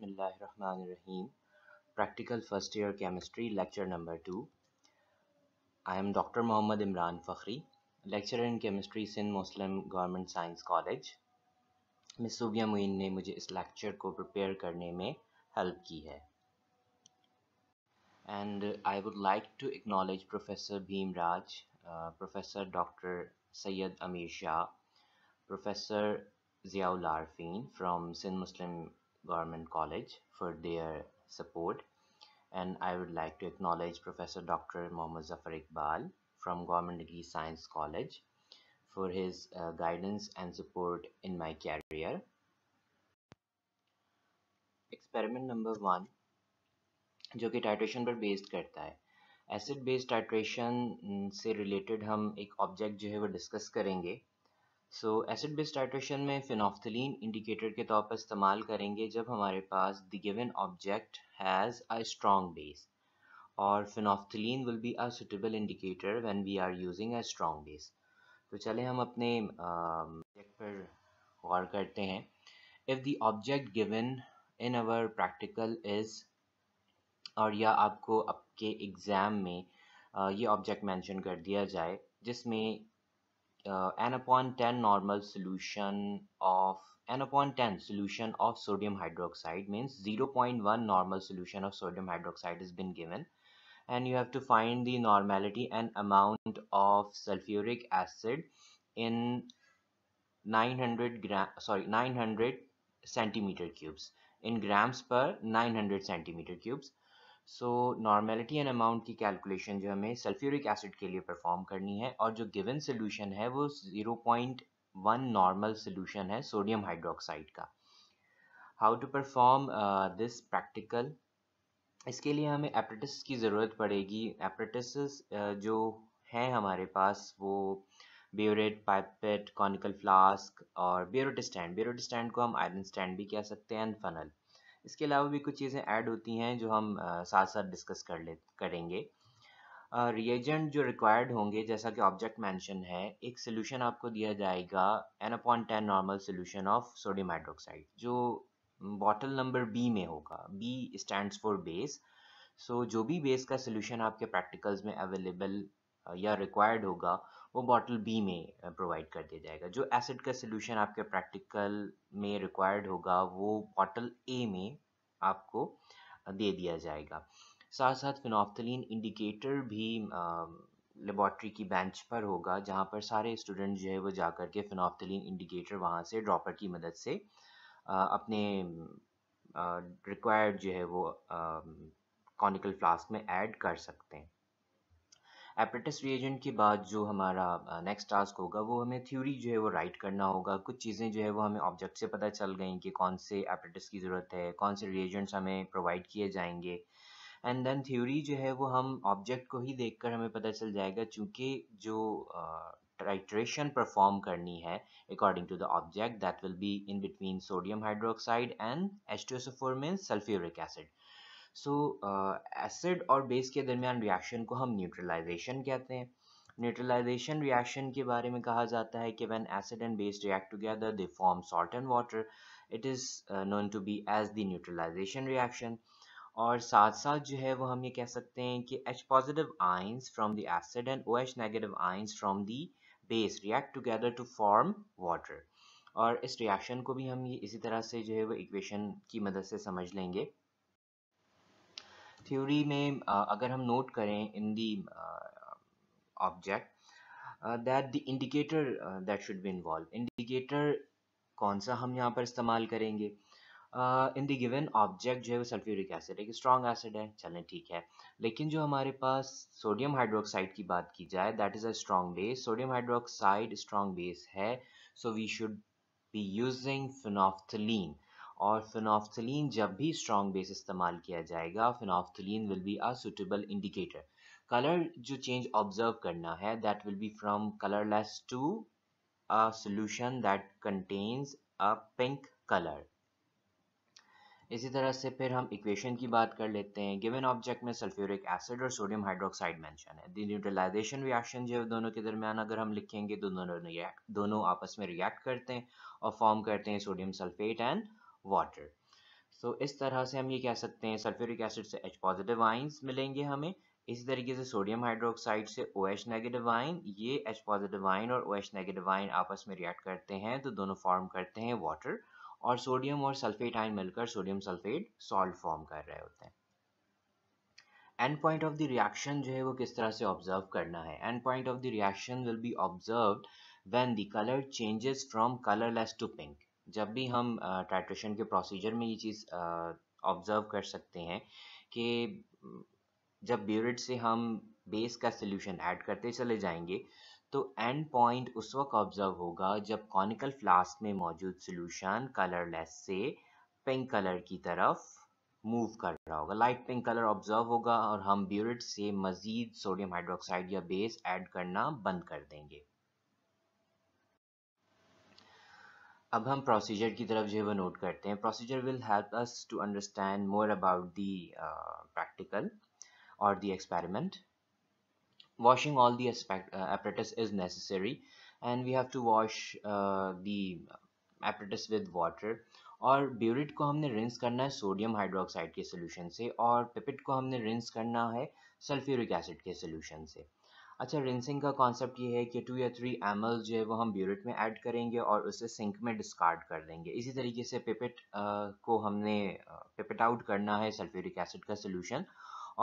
बसमीम practical first year chemistry lecture number two I am doctor Mohammad Imran Fakhri lecture in chemistry Sindh Muslim government science college miss Subia Moin ने मुझे इस lecture को prepare करने में हेल्प की है and I would like to acknowledge professor Bhim Raj professor doctor Syed Amir Shah professor Ziaul Arfeen from Sindh Muslim Government College for their support and I would like to acknowledge Professor Dr. Mohammad Zafar Iqbal from Government Degree Science College for his uh, guidance and support in my career. Experiment number one, जो titration titration पर based acid है titration. Based mm, titration से related हम एक so acid base titration में phenolphthalein indicator के तौर पर इस्तेमाल करेंगे जब हमारे पास the given object has a strong base और phenolphthalein will be a suitable indicator when we are using a strong base तो चले हम अपने ऑब्जेक्ट पर गौर करते हैं if the object given in our practical is और या आपको आपके एग्ज़ाम में ये ऑब्जेक्ट मेंशन कर दिया जाए जिसमें uh, n upon 10 normal solution of n upon 10 solution of sodium hydroxide means 0.1 normal solution of sodium hydroxide has been given and you have to find the normality and amount of sulfuric acid in 900 gram sorry 900 centimeter cubes in grams per 900 centimeter cubes so normality and amount की calculation जो हमें sulphuric acid के लिए perform करनी है और जो given solution है वो zero point one normal solution है सोडियम हाइड्रोक्साइड का how to perform this practical इसके लिए हमें एप्रेटिस की ज़रूरत पड़ेगी एप्रेटिस uh, जो हैं हमारे पास वो ब्योरेट पाइपेट कॉनिकल फ्लास्क और ब्योरेट स्टैंड बियोरेट स्टैंड को हम आयरन स्टैंड भी कह सकते हैं एंड फनल इसके अलावा भी कुछ चीज़ें ऐड होती हैं जो हम साथ साथ डिस्कस कर ले करेंगे रिएजेंट जो रिक्वायर्ड होंगे जैसा कि ऑब्जेक्ट मेंशन है एक सोल्यूशन आपको दिया जाएगा N upon ten normal solution of sodium hydroxide जो बॉटल नंबर बी में होगा B stand for base so जो भी बेस का सोल्यूशन आपके प्रैक्टिकल्स में अवेलेबल या रिक्वायर्ड होगा वो बॉटल बी में प्रोवाइड कर दिया जाएगा जो एसिड का सोल्यूशन आपके प्रैक्टिकल में रिक्वायर्ड होगा वो बॉटल ए में आपको दे दिया जाएगा साथ साथ फिनॉफ्थलीन इंडिकेटर भी लेबॉर्ट्री की बेंच पर होगा जहाँ पर सारे स्टूडेंट जो है वो जा कर के फिनॉफ्थलीन इंडिकेटर वहाँ से ड्रॉपर की मदद से आ, अपने रिक्वायर्ड जो है वो कॉनिकल फ्लास्क में ऐड कर सकते हैं एप्रेटिस रिएजेंट के बाद जो हमारा नेक्स्ट टास्क होगा वो हमें थ्योरी जो है वो राइट करना होगा कुछ चीज़ें जो है वो हमें ऑब्जेक्ट से पता चल गई कि कौन से एप्रेटिस की ज़रूरत है कौन से रिएजेंट्स हमें प्रोवाइड किए जाएंगे एंड देन थ्योरी जो है वो हम ऑब्जेक्ट को ही देखकर हमें पता चल जाएगा चूँकि जो ट्राइट्रेशन परफॉर्म करनी है according to the object that will be in between sodium hydroxide and H two S four में सल्फ्यूरिक एसिड सो एसिड और बेस के दरमियान रिएक्शन को हम न्यूट्रलाइजेशन कहते हैं न्यूट्रलाइजेशन रिएक्शन के बारे में कहा जाता है कि when acid and base react together they form salt and water it is known to be as the neutralization reaction और साथ साथ जो है वो हम ये कह सकते हैं कि H positive ions from the acid and O H negative ions from the base react together to form water और इस रिएक्शन को भी हम ये इसी तरह से जो है वो इक्वेशन की मदद से समझ लेंगे थ्योरी में अगर हम नोट करें in the object that the indicator that should be involve indicator कौन सा हम यहाँ पर इस्तेमाल करेंगे इन द गिवन ऑब्जेक्ट जो है वो सल्फ्यूरिक एसिड एक स्ट्रॉन्ग एसिड है चलें ठीक है लेकिन जो हमारे पास सोडियम हाइड्रोक्साइड की बात की जाए that is a strong base sodium hydroxide strong base है so we should be using phenolphthalein और फिनॉफ्थलीन जब भी स्ट्रॉन्ग बेस इस्तेमाल किया जाएगा phenolphthalein will be a suitable indicator colour जो चेंज ऑब्जर्व करना है that will be from colourless to a solution that contains a pink colour इसी तरह से फिर हम इक्वेशन की बात कर लेते हैं गिवन ऑब्जेक्ट में सल्फ्यूरिक एसिड और सोडियम हाइड्रोक्साइड मेंशन है दी न्यूट्रलाइजेशन रिएक्शन जो है दोनों के दरमियान अगर हम लिखेंगे तो दोनों दोनों आपस में रिएक्ट करते हैं और फॉर्म करते हैं sodium sulphate and water so इस तरह से हम ये कह सकते हैं सल्फ्यूरिक एसिड से एच पॉजिटिव आइंस मिलेंगे हमें इसी तरीके से सोडियम हाइड्रोक्साइड से ओ एच नेगेटिव आइन ये एच पॉजिटिव आइन और ओ एच नेगेटिव आइन आपस में रिएक्ट करते हैं तो दोनों फॉर्म करते हैं वाटर और सोडियम और सल्फेट आइन मिलकर सोडियम सल्फेट सॉल्ट फॉर्म कर रहे होते हैं end point of the reaction जो है वो किस तरह से ऑब्जर्व करना है end point of the reaction will be observe when the colour changes from colourless to pink जब भी हम टाइट्रेशन के प्रोसीजर में ये चीज़ ऑब्ज़र्व कर सकते हैं कि जब ब्यूरिट से हम बेस का सोल्यूशन ऐड करते चले जाएंगे तो एंड पॉइंट उस वक्त ऑब्जर्व होगा जब कॉनिकल फ्लास्क में मौजूद सोल्यूशन कलरलेस से पिंक कलर की तरफ मूव कर रहा होगा लाइट पिंक कलर ऑब्जर्व होगा और हम ब्यूरिट से मज़ीद सोडियम हाइड्रोक्साइड या बेस ऐड करना बंद कर देंगे अब हम प्रोसीजर की तरफ जो है वो नोट करते हैं procedure will help us to understand more about the practical और the experiment washing all the aspect, is apparatus and we have to wash the wash with water और ब्यूरिट को हमने रिंस करना है सोडियम हाइड्रोक्साइड के solution से और pipette को हमने रिंस करना है सल्फ्यूरिक एसिड के सोल्यूशन से अच्छा रिंसिंग का कॉन्सेप्ट ये है कि टू या थ्री एमल जो है वो हम ब्यूरिट में ऐड करेंगे और उसे सिंक में डिस्कार्ड कर देंगे इसी तरीके से पिपिट को हमने पिपिट आउट करना है सल्फ्यूरिक एसिड का सोल्यूशन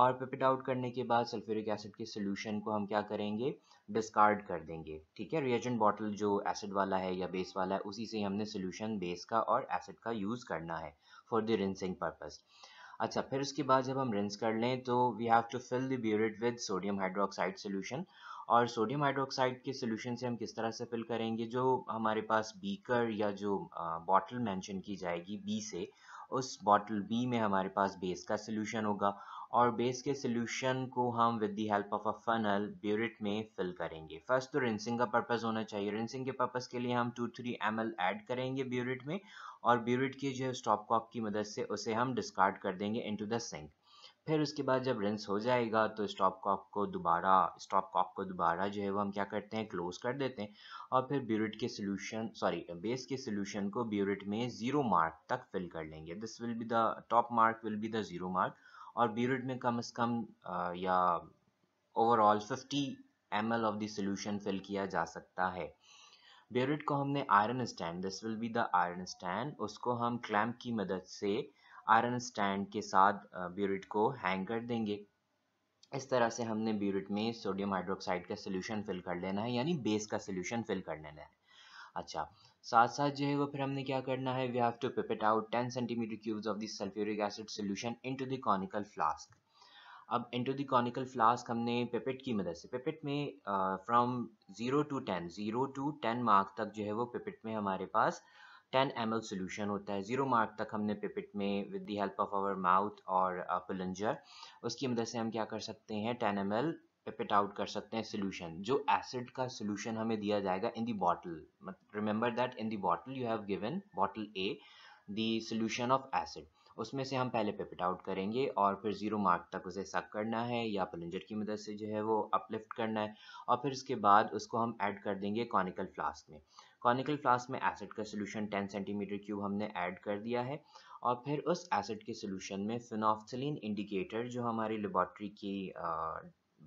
और पिपिट आउट करने के बाद सल्फ्यूरिक एसिड के सोल्यूशन को हम क्या करेंगे डिस्कार्ड कर देंगे ठीक है रिएजेंट बॉटल जो एसिड वाला है या बेस वाला है उसी से हमने सोल्यूशन बेस का और एसिड का यूज़ करना है फॉर द रिंसिंग पर्पज़ अच्छा फिर उसके बाद जब हम रिंस कर लें तो we have to fill the burette with sodium hydroxide solution और सोडियम हाइड्रोक्साइड के सोल्यूशन से हम किस तरह से फिल करेंगे जो हमारे पास बीकर या जो बॉटल मैंशन की जाएगी बी से उस बॉटल बी में हमारे पास बेस का सोल्यूशन होगा और बेस के सोल्यूशन को हम with the help of a funnel burette में फिल करेंगे फर्स्ट तो रिंसिंग का पर्पज़ होना चाहिए रिंसिंग के पर्पज़ के लिए हम two three M L add करेंगे ब्यूरिट में और ब्यूरिट की जो स्टॉप कॉप की मदद से उसे हम डिस्कार्ड कर देंगे टू द सिंक फिर उसके बाद जब रिंस हो जाएगा तो स्टॉप कॉक को दोबारा स्टॉप कॉक को दोबारा जो है वो हम क्या करते हैं क्लोज कर देते हैं और फिर ब्यूरिट के सोल्यूशन सॉरी बेस के सोल्यूशन को ब्यूरिट में ज़ीरो मार्क तक फिल कर लेंगे this will be the top mark will be the zero mark और ब्यूरेट में कम से कम या overall 50 M of the solution fill किया जा सकता है ब्यूरेट को हमने iron stand this will be the iron stand उसको हम क्लैम्प की मदद से आयरन स्टैंड के साथ ब्यूरेट को हैंग कर देंगे इस तरह से हमने ब्यूरेट में सोडियम हाइड्रोक्साइड का सोल्यूशन फिल कर लेना है यानी बेस का सोल्यूशन फिल कर लेना है अच्छा साथ साथ जो है वो फिर हमने क्या करना है we have to pipette out ten centimetre cubes of this sulphuric acid solution into the conical flask अब इनटू द कॉनिकल फ्लास्क हमने पिपेट की मदद से पिपेट में from zero to ten zero to ten mark तक जो है वो पिपेट में हमारे पास टेन एम एल सोल्यूशन होता है जीरो मार्क तक हमने पिपिट में with the help of our mouth और पलंजर उसकी मदद से हम क्या कर सकते हैं ten M L pipette out कर सकते हैं सोल्यूशन जो एसिड का सोल्यूशन हमें दिया जाएगा in the bottle remember that in the bottle you have given bottle A the solution of acid उसमें से हम पहले पिपिट आउट करेंगे और फिर ज़ीरो मार्क तक उसे सक करना है या पलेंजर की मदद से जो है वो अपलिफ्ट करना है और फिर उसके बाद उसको हम ऐड कर देंगे कॉनिकल फ्लास्क में कॉनिकल फ्लास्क में एसिड का सोल्यूशन 10 सेंटीमीटर क्यूब हमने ऐड कर दिया है और फिर उस एसिड के सोल्यूशन में फिनॉक्सिलीन इंडिकेटर जो हमारी लेबॉर्ट्री की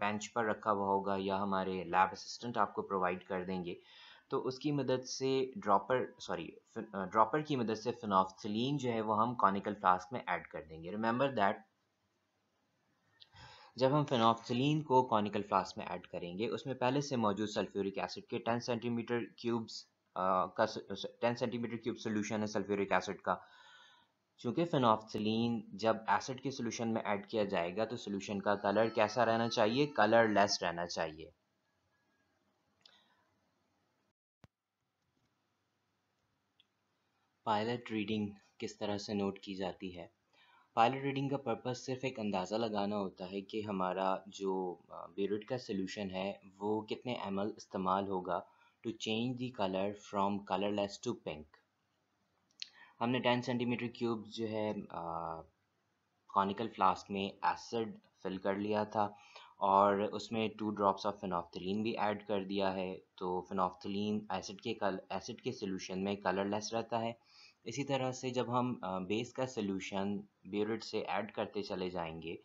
बेंच पर रखा हुआ होगा या हमारे लैब असिस्टेंट आपको प्रोवाइड कर देंगे तो उसकी मदद से ड्रॉपर सॉरी ड्रॉपर की मदद से फिनॉफ्थलीन जो है वो हम कॉनिकल फ्लास्क में ऐड कर देंगे रिमेंबर दैट जब हम फिनॉफ्थलीन को कॉनिकल फ्लास्क में ऐड करेंगे उसमें पहले से मौजूद सल्फ्यूरिक एसिड के 10 सेंटीमीटर क्यूब्स का 10 सेंटीमीटर क्यूब सोल्यूशन है सल्फ्यूरिक एसिड का चूँकि फिनॉफ्थलीन जब एसिड के सोल्यूशन में ऐड किया जाएगा तो सोल्यूशन का कलर कैसा रहना चाहिए कलर लेस रहना चाहिए पायलट रीडिंग किस तरह से नोट की जाती है पायलट रीडिंग का पर्पस सिर्फ एक अंदाज़ा लगाना होता है कि हमारा जो बेरुट का सोल्यूशन है वो कितने एम इस्तेमाल होगा to change the colour from colourless to pink हमने टेन सेंटीमीटर क्यूब जो है कॉनिकल फ्लास्क में एसिड फिल कर लिया था और उसमें टू ड्रॉप्स ऑफ फिनॉफ्थलिन भी ऐड कर दिया है तो फिनॉफ्थलिन एसिड के कल एसिड के सोल्यूशन में कलरलेस रहता है इसी तरह से जब हम बेस का सोल्यूशन ब्यूरेट से ऐड करते चले जाएंगे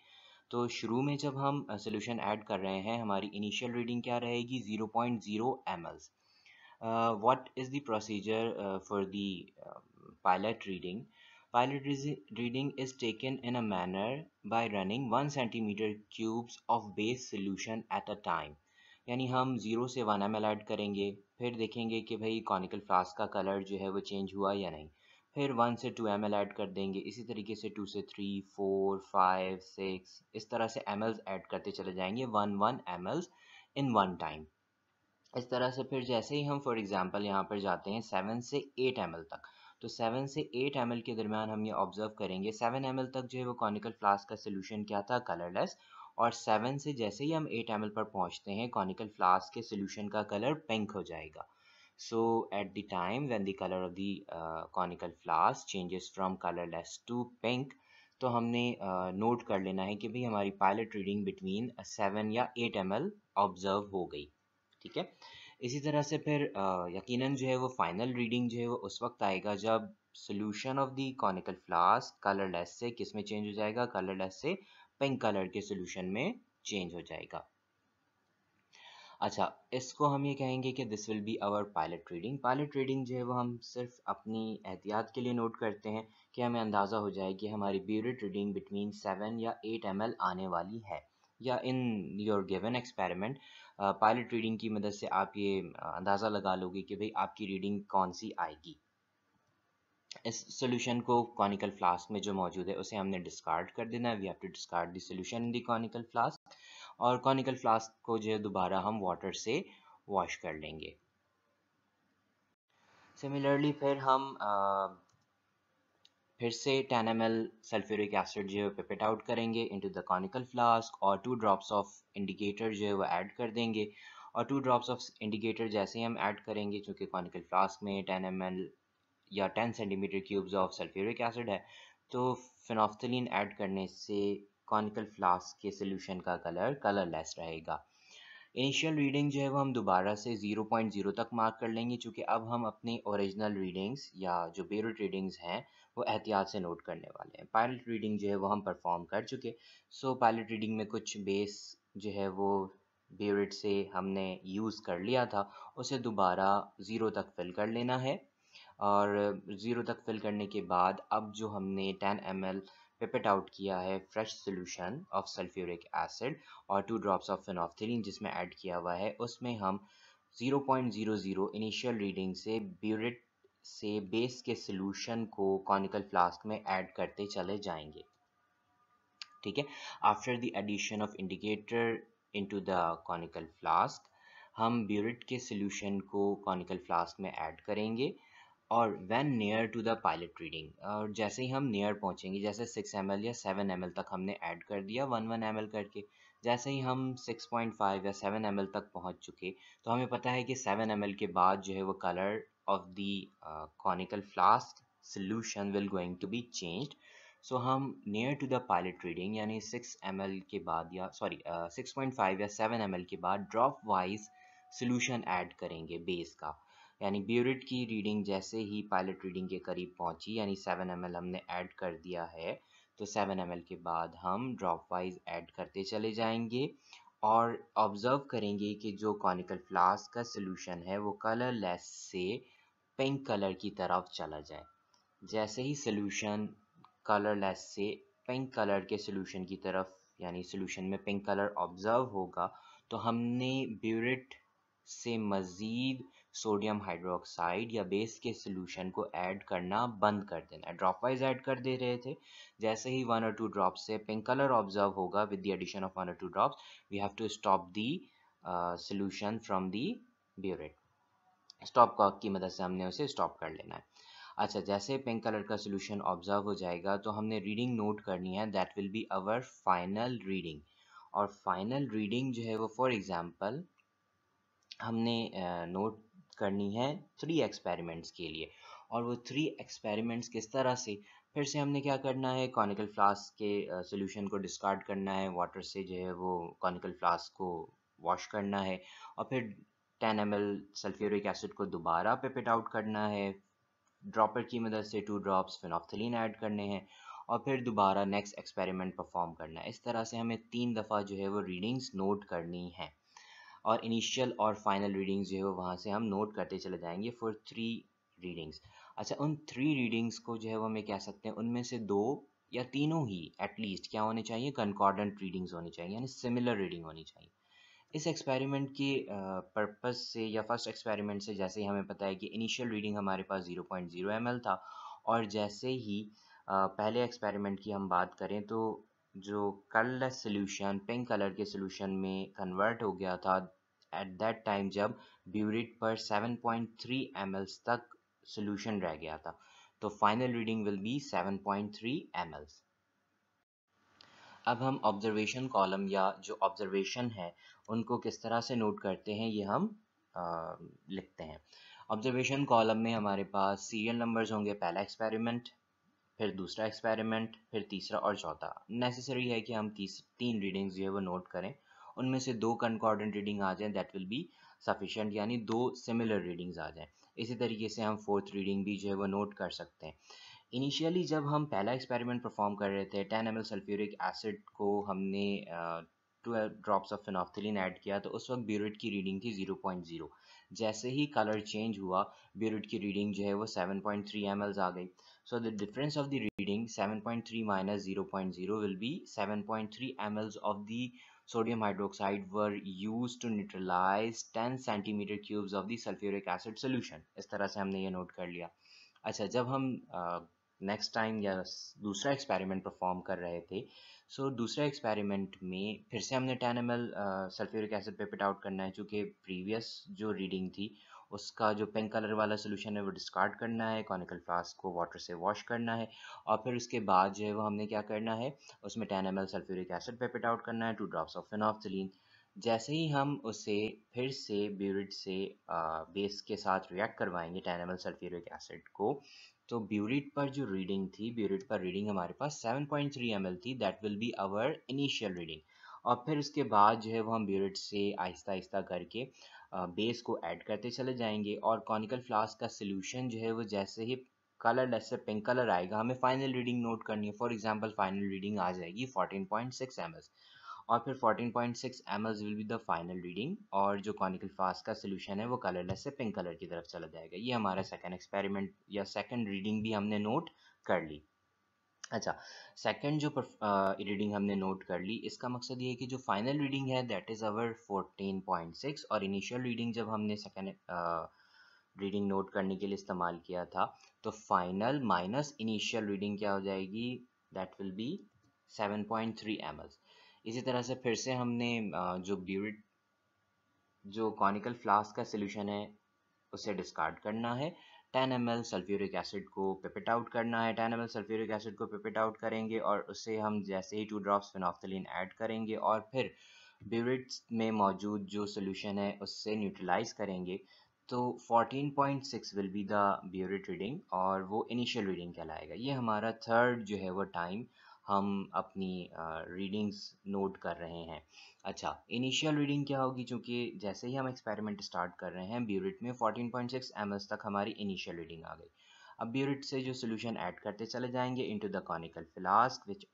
तो शुरू में जब हम सोल्यूशन ऐड कर रहे हैं हमारी इनिशियल रीडिंग क्या रहेगी zero point zero M Ls what is the procedure for the pilot reading. Pilot reading is taken in a manner by running 1 cm cubes of base solution at a time. यानी हम zero से one M L add करेंगे फिर देखेंगे कि भाई conical flask का colour जो है वो चेंज हुआ या नहीं फिर वन से टू एम एल ऐड कर देंगे इसी तरीके से टू से थ्री फोर फाइव सिक्स इस तरह से एम एल्स ऐड करते चले जाएंगे one one M Ls in one time इस तरह से फिर जैसे ही हम फॉर एग्ज़ाम्पल यहाँ पर जाते हैं सेवन से एट एम एल तक तो सेवन से एट एम के दरमियान हम ये ऑब्जर्व करेंगे सेवन एम तक जो है वो कॉनिकल फ्लास्क का सोल्यूशन क्या था कलरलेस और सेवन से जैसे ही हम एट एम पर पहुंचते हैं कॉनिकल फ्लास्क के सोल्यूशन का कलर पिंक हो जाएगा so at the time when the colour of the conical flask changes from colourless to pink तो हमने नोट uh, कर लेना है कि भाई हमारी पायलट रीडिंग बिटवीन सेवन या एट एम ऑब्जर्व हो गई ठीक है इसी तरह से फिर यकीनन जो है वो फाइनल रीडिंग जो है वो उस वक्त आएगा जब solution of the conical flask colourless से किस में चेंज हो जाएगा कलरलेस से पिंक कलर के सोल्यूशन में चेंज हो जाएगा अच्छा इसको हम ये कहेंगे कि this will be our pilot reading pilot reading जो है वो हम सिर्फ अपनी एहतियात के लिए नोट करते हैं कि हमें अंदाज़ा हो जाए कि हमारी ब्यूरिट रीडिंग बिटवीन सेवन या एट एम आने वाली है या in your given experiment pilot reading की मदद से आप ये अंदाज़ा लगा लोगे कि भाई आपकी रीडिंग कौन सी आएगी इस सोल्यूशन को कॉनिकल फ्लास्क में जो मौजूद है उसे हमने डिस्कार्ड कर देना है we have to discard the solution in the conical flask और कॉनिकल फ्लास्क को जो है दोबारा हम वाटर से वॉश कर लेंगे सिमिलरली फिर हम फिर से 10 ml सल्फ्यूरिक एसिड जो है पिपेट आउट करेंगे इनटू द कॉनिकल फ्लास्क और टू ड्रॉप्स ऑफ इंडिकेटर जो है वो ऐड कर देंगे और टू ड्रॉप्स ऑफ इंडिकेटर जैसे ही हम ऐड करेंगे चूँकि कॉनिकल फ्लास्क में 10 ml या 10 centimetre cubes of sulphuric acid है तो फिनॉफ्थलिन ऐड करने से कॉनिकल फ्लास्क के सोल्यूशन का कलर कलरलेस रहेगा इनिशियल रीडिंग जो है वो हम दोबारा से 0.0 तक मार्क कर लेंगे चूँकि अब हम अपनी ओरिजिनल रीडिंग्स या जो बेरोड रीडिंग्स हैं वो एहतियात से नोट करने वाले हैं पायलट रीडिंग जो है वो हम परफॉर्म कर चुके सो पायलट रीडिंग में कुछ बेस जो है वो बेरिट से हमने यूज़ कर लिया था उसे दोबारा ज़ीरो तक फिल कर लेना है और ज़ीरो तक फिल करने के बाद अब जो हमने 10 एम एल पिपेट आउट किया है fresh solution of sulphuric acid और टू ड्रॉप्स ऑफ फिनॉफ्थेलिन जिसमें ऐड किया हुआ है उसमें हम 0.00 इनिशियल रीडिंग से ब्यूरिट से बेस के सोल्यूशन को कॉनिकल फ्लास्क में ऐड करते चले जाएंगे ठीक है after the addition of indicator into the conical flask हम ब्यूरिट के सोल्यूशन को कॉनिकल फ्लास्क में ऐड करेंगे और when near to the pilot reading और जैसे ही हम नियर पहुंचेंगे जैसे सिक्स एम या सेवन एम तक हमने ऐड कर दिया वन वन एम करके जैसे ही हम सिक्स पॉइंट फाइव या सेवन एम तक पहुंच चुके तो हमें पता है कि सेवन एम के बाद जो है वो colour of the uh, conical flask solution will going to be changed so हम near to the pilot reading यानी 6 ml के बाद या sorry uh, 6.5 या 7 ml के बाद drop wise solution add करेंगे base का यानी ब्यूरेट की रीडिंग जैसे ही पायलट रीडिंग के करीब पहुंची यानी 7 ml हमने ऐड कर दिया है तो 7 ml के बाद हम ड्रॉप वाइज ऐड करते चले जाएंगे और ऑब्जर्व करेंगे कि जो कॉनिकल फ्लास्क का सोल्यूशन है वो कलरलेस से पिंक कलर की तरफ चला जाए जैसे ही सोल्यूशन कलरलेस से पिंक कलर के सोल्यूशन की तरफ यानी सोल्यूशन में पिंक कलर ऑब्जर्व होगा तो हमने ब्यूरिट से मज़ीद सोडियम हाइड्रोक्साइड या बेस के सोल्यूशन को ऐड करना बंद कर देना है ड्रॉप वाइज ऐड कर दे रहे थे जैसे ही वन और टू ड्रॉप से पिंक कलर ऑब्जर्व होगा with the addition of one और two drops we have to stop the solution from the burette stopcock की मदद से हमने उसे स्टॉप कर लेना है अच्छा जैसे पिंक कलर का सोल्यूशन ऑब्जर्व हो जाएगा तो हमने रीडिंग नोट करनी है that will be our final reading और फाइनल रीडिंग जो है वो फॉर एग्ज़ाम्पल हमने नोट करनी है थ्री एक्सपेरिमेंट्स के लिए और वो थ्री एक्सपेरिमेंट्स किस तरह से फिर से हमने क्या करना है कॉनिकल फ्लास्क के सोल्यूशन को डिस्कार्ड करना है वाटर से जो है वो कॉनिकल फ्लास्क को वॉश करना है और फिर ten M L sulphuric acid को दोबारा पेपिट आउट करना है ड्रॉपर की मदद से टू ड्रॉप्स फिनॉफ्थलिन ऐड करने हैं और फिर दोबारा नेक्स्ट एक्सपेरिमेंट परफॉर्म करना है इस तरह से हमें तीन दफ़ा जो है वो रीडिंग्स नोट करनी है और इनिशियल और फाइनल रीडिंग्स जो है वो वहाँ से हम नोट करते चले जाएंगे फॉर थ्री रीडिंग्स अच्छा उन थ्री रीडिंग्स को जो है वो हमें कह सकते हैं उनमें से दो या तीनों ही एटलीस्ट क्या होने चाहिए कंकॉर्डेंट रीडिंग्स होनी चाहिए यानी सिमिलर रीडिंग होनी चाहिए इस एक्सपेरिमेंट की पर्पस से या फर्स्ट एक्सपेरिमेंट से जैसे ही हमें पता है कि इनिशियल रीडिंग हमारे पास 0.0 पॉइंट था और जैसे ही पहले एक्सपेरिमेंट की हम बात करें तो जो कलरलेस सोल्यूशन पिंक कलर के सोल्यूशन में कन्वर्ट हो गया था एट दैट टाइम जब ब्यूरिट पर 7.3 पॉइंट तक सोल्यूशन रह गया था तो final reading will be 7.3 point अब हम ऑब्जर्वेशन कॉलम या जो ऑब्जर्वेशन है उनको किस तरह से नोट करते हैं ये हम आ, लिखते हैं ऑब्जर्वेशन कॉलम में हमारे पास सीरियल नंबर्स होंगे पहला एक्सपेरिमेंट फिर दूसरा एक्सपेरिमेंट फिर तीसरा और चौथा नेसेसरी है कि हम तीस तीन रीडिंग्स जो है वो नोट करें उनमें से दो कनकॉर्डेंट रीडिंग आ जाए दैट विल बी सफिशेंट यानी दो सिमिलर रीडिंग्स आ जाएँ इसी तरीके से हम फोर्थ रीडिंग भी जो है वो नोट कर सकते हैं इनिशियली जब हम पहला एक्सपेरिमेंट परफॉर्म कर रहे थे ten M L sulphuric acid को हमने twelve drops of phenolphthalein add किया तो उस वक्त ब्यूरेट की रीडिंग थी जीरो पॉइंट जीरो जैसे ही कलर चेंज हुआ ब्यूरोड की रीडिंग जो है वो seven point three M Ls आ गई so the difference of the reading seven point three minus zero point zero will be seven point three M Ls of the sodium hydroxide were use to neutralise ten centimetre cubes of the sulphuric acid solution इस तरह से हमने ये note कर लिया अच्छा जब हम नेक्स्ट टाइम या दूसरा एक्सपेरिमेंट परफॉर्म कर रहे थे सो so, दूसरे एक्सपेरिमेंट में फिर से हमने ten M L sulphuric acid pipette out करना है चूँकि प्रीवियस जो रीडिंग थी उसका जो पिंक कलर वाला सोल्यूशन है वो डिस्कार्ड करना है कॉनिकल फ्लास्क को वाटर से वॉश करना है और फिर उसके बाद जो है वो हमने क्या करना है उसमें ten M L sulphuric acid pipette out करना है टू ड्रॉप्स ऑफ फिनॉफ्थलीन जैसे ही हम उसे फिर से ब्यूरिड से आ, बेस के साथ रिएक्ट करवाएंगे ten M L sulphuric acid को तो ब्यूरिट पर जो रीडिंग थी ब्यूरिट पर रीडिंग हमारे पास 7.3 पॉइंट थी that will be our initial reading और फिर उसके बाद जो है वो हम ब्यूरिट से आहिस्ता आहिस्ता करके बेस को ऐड करते चले जाएंगे और कॉनिकल फ्लास्क का सोल्यूशन जो है वो जैसे ही कलर जैसे पिंक कलर आएगा हमें फाइनल रीडिंग नोट करनी है फॉर एग्जाम्पल फाइनल रीडिंग आ जाएगी 14.6 पॉइंट सिक्स एम एस और फिर 14.6 point six will be the final reading और जो कॉनिकल फास्ट का सोल्यूशन है वो कलरलेस से पिंक कलर की तरफ चला जाएगा ये हमारा सेकेंड एक्सपेरिमेंट या सेकेंड रीडिंग भी हमने नोट कर ली अच्छा सेकेंड जो रीडिंग हमने नोट कर ली इसका मकसद ये है कि जो फाइनल रीडिंग है दैट इज़ अवर 14.6 और इनिशियल रीडिंग जब हमने सेकेंड रीडिंग नोट करने के लिए इस्तेमाल किया था तो फाइनल माइनस इनिशियल रीडिंग क्या हो जाएगी दैट विल बी 7.3 पॉइंट इसी तरह से फिर से हमने जो ब्यूरिट जो कॉनिकल फ्लास्क का सोल्यूशन है उसे डिस्कार्ड करना है 10 एम सल्फ्यूरिक एसिड को पिपेट आउट करना है 10 एम सल्फ्यूरिक एसिड को पिपेट आउट करेंगे और उसे हम जैसे ही टू ड्रॉप्स फिनॉफ्थलीन ऐड करेंगे और फिर ब्यूरिट्स में मौजूद जो सोल्यूशन है उससे न्यूट्रलाइज करेंगे तो 14.6 will be the burette reading और वो इनिशियल रीडिंग कहलाएगा ये हमारा थर्ड जो है वो टाइम हम अपनी रीडिंग्स नोट कर रहे हैं अच्छा इनिशियल रीडिंग क्या होगी चूँकि जैसे ही हम एक्सपेरिमेंट स्टार्ट कर रहे हैं ब्यूरिट में 14.6 पॉइंट तक हमारी इनिशियल रीडिंग आ गई अब ब्यूरिट से जो सोल्यूशन ऐड करते चले जाएंगे to the conical flask which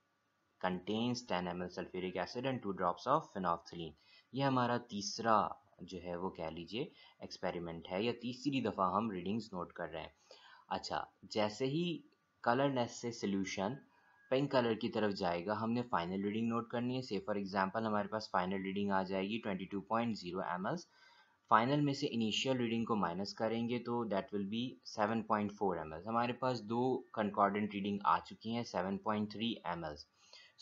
contains ten M L sulphuric acid and two drops of phenolphthalein ये हमारा तीसरा जो है वो कह लीजिए एक्सपेरिमेंट है या तीसरी दफ़ा हम रीडिंग्स नोट कर रहे हैं अच्छा जैसे ही कलरनेस से सोल्यूशन पिंक कलर की तरफ जाएगा हमने फाइनल रीडिंग नोट करनी है से फॉर एग्ज़ाम्पल हमारे पास फाइनल रीडिंग आ जाएगी 22.0 पॉइंट फाइनल में से इनिशियल रीडिंग को माइनस करेंगे तो दैट विल बी 7.4 पॉइंट हमारे पास दो कंकॉर्डेंट रीडिंग आ चुकी हैं 7.3 पॉइंट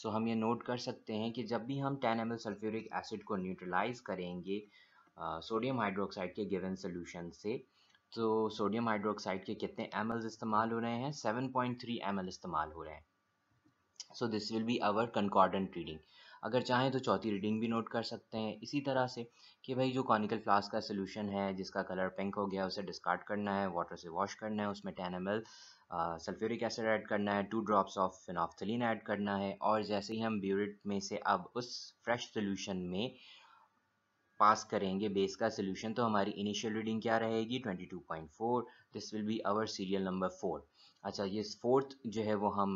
सो हम ये नोट कर सकते हैं कि जब भी हम 10 एम सल्फ्यूरिक एसिड को न्यूट्रलाइज करेंगे सोडियम हाइड्रोक्साइड के गिवन सोल्यूशन से तो सोडियम हाइड्रोक्साइड के कितने एम इस्तेमाल हो रहे हैं 7.3 पॉइंट इस्तेमाल हो रहे हैं so this will be our concordant reading अगर चाहें तो चौथी रीडिंग भी नोट कर सकते हैं इसी तरह से कि भाई जो कॉनिकल फ्लास्क का सोल्यूशन है जिसका कलर पिंक हो गया उसे डिस्कार्ड करना है वाटर से वॉश करना है उसमें ten M L sulphuric acid add करना है two drops of phenolphthalein add करना है और जैसे ही हम ब्यूरिट में से अब उस फ्रेश सोल्यूशन में पास करेंगे बेस का सोल्यूशन तो हमारी इनिशियल रीडिंग क्या रहेगी four this will be our serial number four अच्छा ये फोर्थ जो है वो हम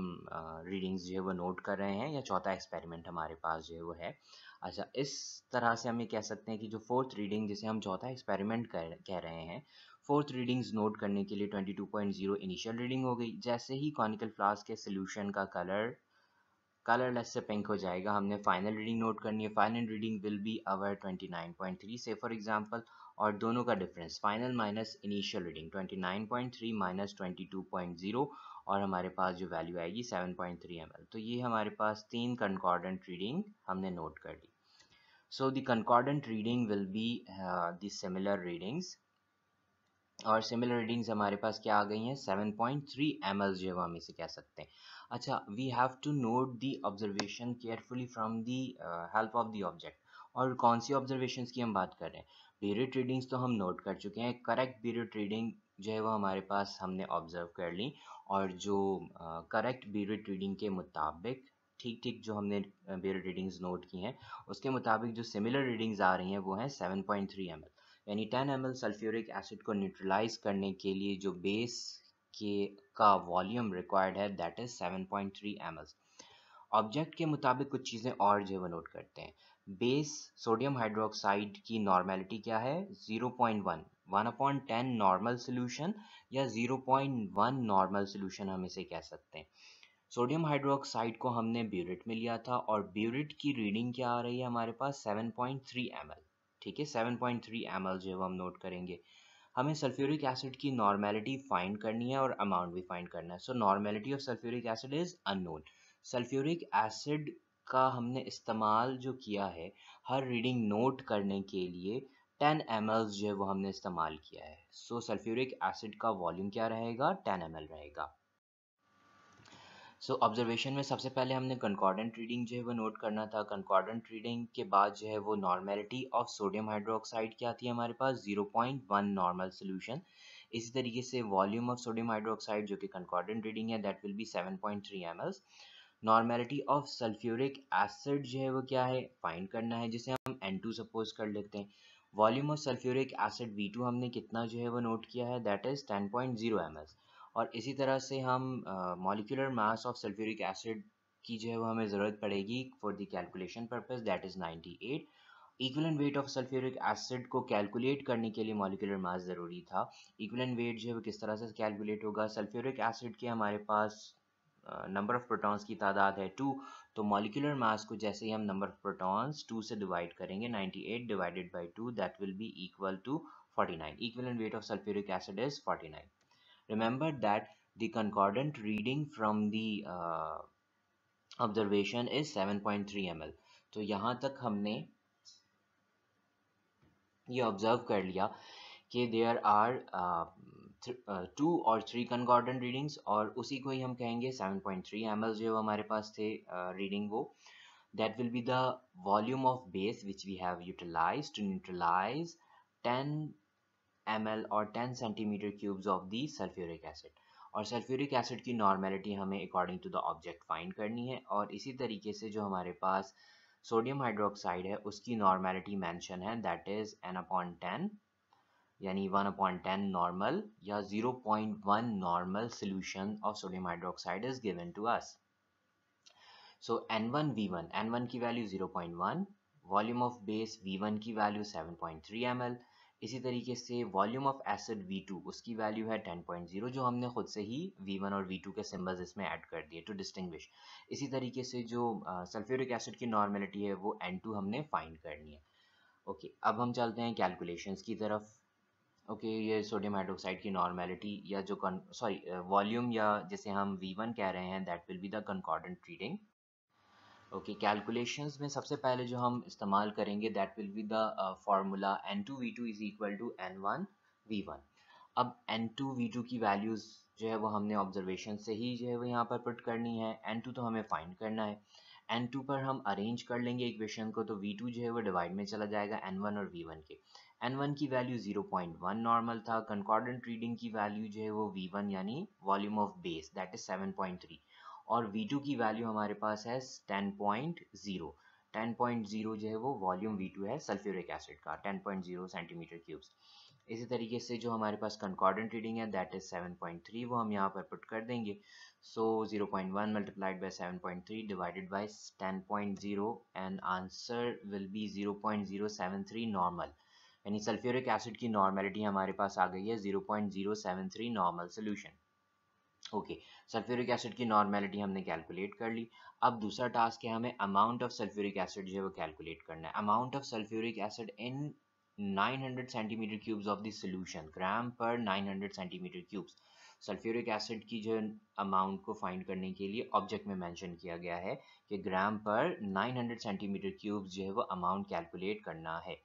रीडिंग्स जो है वो नोट कर रहे हैं या चौथा एक्सपेरिमेंट हमारे पास जो है वो है अच्छा इस तरह से हम ये कह सकते हैं कि जो फोर्थ रीडिंग जिसे हम चौथा एक्सपेरिमेंट कर कह रहे हैं फोर्थ रीडिंग्स नोट करने के लिए 22.0 इनिशियल रीडिंग हो गई जैसे ही कॉनिकल फ्लास्क के सोल्यूशन का कलर कलर लेस से पिंक हो जाएगा हमने फाइनल रीडिंग नोट करनी है final reading will be our 29.3 से फॉर एग्जांपल और दोनों का difference final minus initial reading 29.3 minus 22.0 और हमारे पास जो वैल्यू आएगी 7.3 पॉइंट तो ये हमारे पास तीन कंकॉर्डेंट रीडिंग हमने नोट कर ली so the concordant reading will be uh, the similar और सिमिलर रीडिंग्स हमारे पास क्या आ गई हैं 7.3 पॉइंट ml जो हम इसे कह सकते हैं अच्छा we have to note the observation carefully from the help of the object और कौन सी ऑब्जर्वेशन की हम बात कर रहे हैं पीरियड रीडिंग्स तो हम नोट कर चुके हैं करेक्ट पीरियड रीडिंग जो है वो हमारे पास हमने ऑब्जर्व कर ली और जो करेक्ट पीरियड रीडिंग के मुताबिक ठीक ठीक जो हमने पीरियड रीडिंग्स नोट की हैं उसके मुताबिक जो सिमिलर रीडिंग्स आ रही हैं वो हैं 7.3 पॉइंट यानी 10 एम सल्फ्यूरिक एसिड को न्यूट्रलाइज करने के लिए जो बेस के का वॉल्यूम रिक्वायर्ड है दैट इज़ 7.3 पॉइंट ऑब्जेक्ट के मुताबिक कुछ चीज़ें और जो है नोट करते हैं बेस सोडियम हाइड्रोक्साइड की नॉर्मेलिटी क्या है 0.1 point one one upon ten normal solution या 0.1 नॉर्मल सोल्यूशन हम इसे कह सकते हैं सोडियम हाइड्रोक्साइड को हमने ब्यूरिट में लिया था और ब्यूरिट की रीडिंग क्या आ रही है हमारे पास 7.3 पॉइंट ठीक है 7.3 पॉइंट जो है वो हम नोट करेंगे हमें सल्फ्यूरिक एसिड की नॉर्मेलिटी फाइंड करनी है और अमाउंट भी फाइंड करना है so normality of sulphuric acid is unknown sulphuric acid का हमने इस्तेमाल जो किया है हर रीडिंग नोट करने के लिए 10 एम जो है वो हमने इस्तेमाल किया है सो सल्फ्यूरिक एसिड का वॉल्यूम क्या रहेगा 10 एम रहेगा सो so, ऑब्जर्वेशन में सबसे पहले हमने कंकॉर्डेंट रीडिंग जो है वो नोट करना था कंकॉर्डेंट रीडिंग के बाद जो है वो नॉर्मेलिटी ऑफ सोडियम हाइड्रोक्साइड क्या थी हमारे पास 0.1 नॉर्मल सोल्यूशन इसी तरीके से वॉल्यूम ऑफ सोडियम हाइड्रोक्साइड जो कि कंकॉर्डेंट रीडिंग है that will be 7.3 point normality of sulphuric acid जो है वो क्या है फाइंड करना है जिसे हम एन टू सपोज कर लेते हैं volume of sulphuric acid V two हमने कितना जो है वो नोट किया है that is ten point zero M L और इसी तरह से हम molecular mass of sulphuric acid की जो है वो हमें ज़रूरत पड़ेगी for the calculation purpose that is ninety eight equivalent weight of sulphuric acid को कैलकुलेट करने के लिए मॉलिकुलर मास ज़रूरी था इक्वलन वेट जो है वो किस तरह से कैलकुलेट होगा सल्फ्यूरिक एसिड के हमारे पास नंबर ऑफ़ प्रोटॉन्स की तादाद है टू तो मॉलिकुलर मास को जैसे ही हम नंबर ऑफ प्रोटॉन्स टू से डिवाइड करेंगे 98 divided by two that will be equal to 49 and weight of sulphuric acid is 49 remember that the concordant reading from the uh, observation is 7.3 ml तो यहाँ तक हमने ये ऑब्जर्व कर लिया कि देयर आर टू और थ्री कनकॉर्डन रीडिंग्स और उसी को ही हम कहेंगे seven point three M L जो हमारे पास थे रीडिंग uh, वो will be the volume of base which we have utilise to neutralise ten M L और ten centimetre cubes of the sulphuric acid और सल्फ्यूरिक एसिड की normality हमें according to the object find करनी है और इसी तरीके से जो हमारे पास सोडियम हाइड्रोक्साइड है उसकी नॉर्मेलिटी मैंशन है that is N upon ten यानी 1 अपॉन टेन नॉर्मल या 0.1 normal solution of sodium hydroxide is given to us so N one one N one की value 0.1 volume of base V one की value 7.3 ml इसी तरीके से volume of acid V two उसकी value है 10.0 जो हमने खुद से ही वी वन और वी टू के सिम्बल्स इसमें ऐड कर दिए टू डिस्टिंग्विश इसी तरीके से जो सल्फ्यूरिक uh, एसिड की नॉर्मेलिटी है वो एन टू हमने फाइंड करनी है ओके okay, अब हम चलते हैं कैलकुलेशंस की तरफ ओके okay, ये सोडियम हाइड्रोक्साइड की नॉर्मेलिटी या जो सॉरी वॉल्यूम या जैसे हम V1 कह रहे हैं that will be the concordant reading okay calculations में सबसे पहले जो हम इस्तेमाल करेंगे that will be the formula N two V two is equal to N one V one अब एन टू वी टू की वैल्यूज़ जो है वो हमने ऑब्जर्वेशन से ही जो है वो यहाँ पर पुट करनी है एन टू तो हमें फाइंड करना है एन टू पर हम अरेंज कर लेंगे इक्वेशन को तो वी टू जो है वो डिवाइड में चला जाएगा एन वन और वी वन के एन वन की value zero point one normal था कंकॉर्डेंट रीडिंग की वैल्यू जो है वो वी वन यानी volume of base that is seven point three और वी टू की वैल्यू हमारे पास है ten point zero point zero जो है वो वॉल्यूम वी टू है सल्फ्यूरिक एसिड का ten point zero centimetre cubes इसी तरीके से जो हमारे पास कंकॉर्डेंट रीडिंग है that is seven point three वो हम यहाँ पर पुट कर देंगे so zero point one multiplied by point three divided point zero and answer will be zero zero point seven three normal यानी सल्फ्यूरिक एसिड की normality हमारे पास आ गई है 0.073 normal solution okay sulphuric acid की नॉर्मेलिटी हमने कैलकुलेट कर ली अब दूसरा टास्क है हमें अमाउंट ऑफ सल्फ्यूरिक एसिड जो है वो कैलकुलेट करना है amount of sulphuric acid in 900 centimetre cubes of the solution gram पर 900 सेंटीमीटर क्यूब्स सल्फ्यूरिक एसिड की जो अमाउंट को फाइंड करने के लिए ऑब्जेक्ट में मेंशन किया गया है कि ग्राम पर 900 सेंटीमीटर क्यूब्स जो है वो अमाउंट कैलकुलेट करना है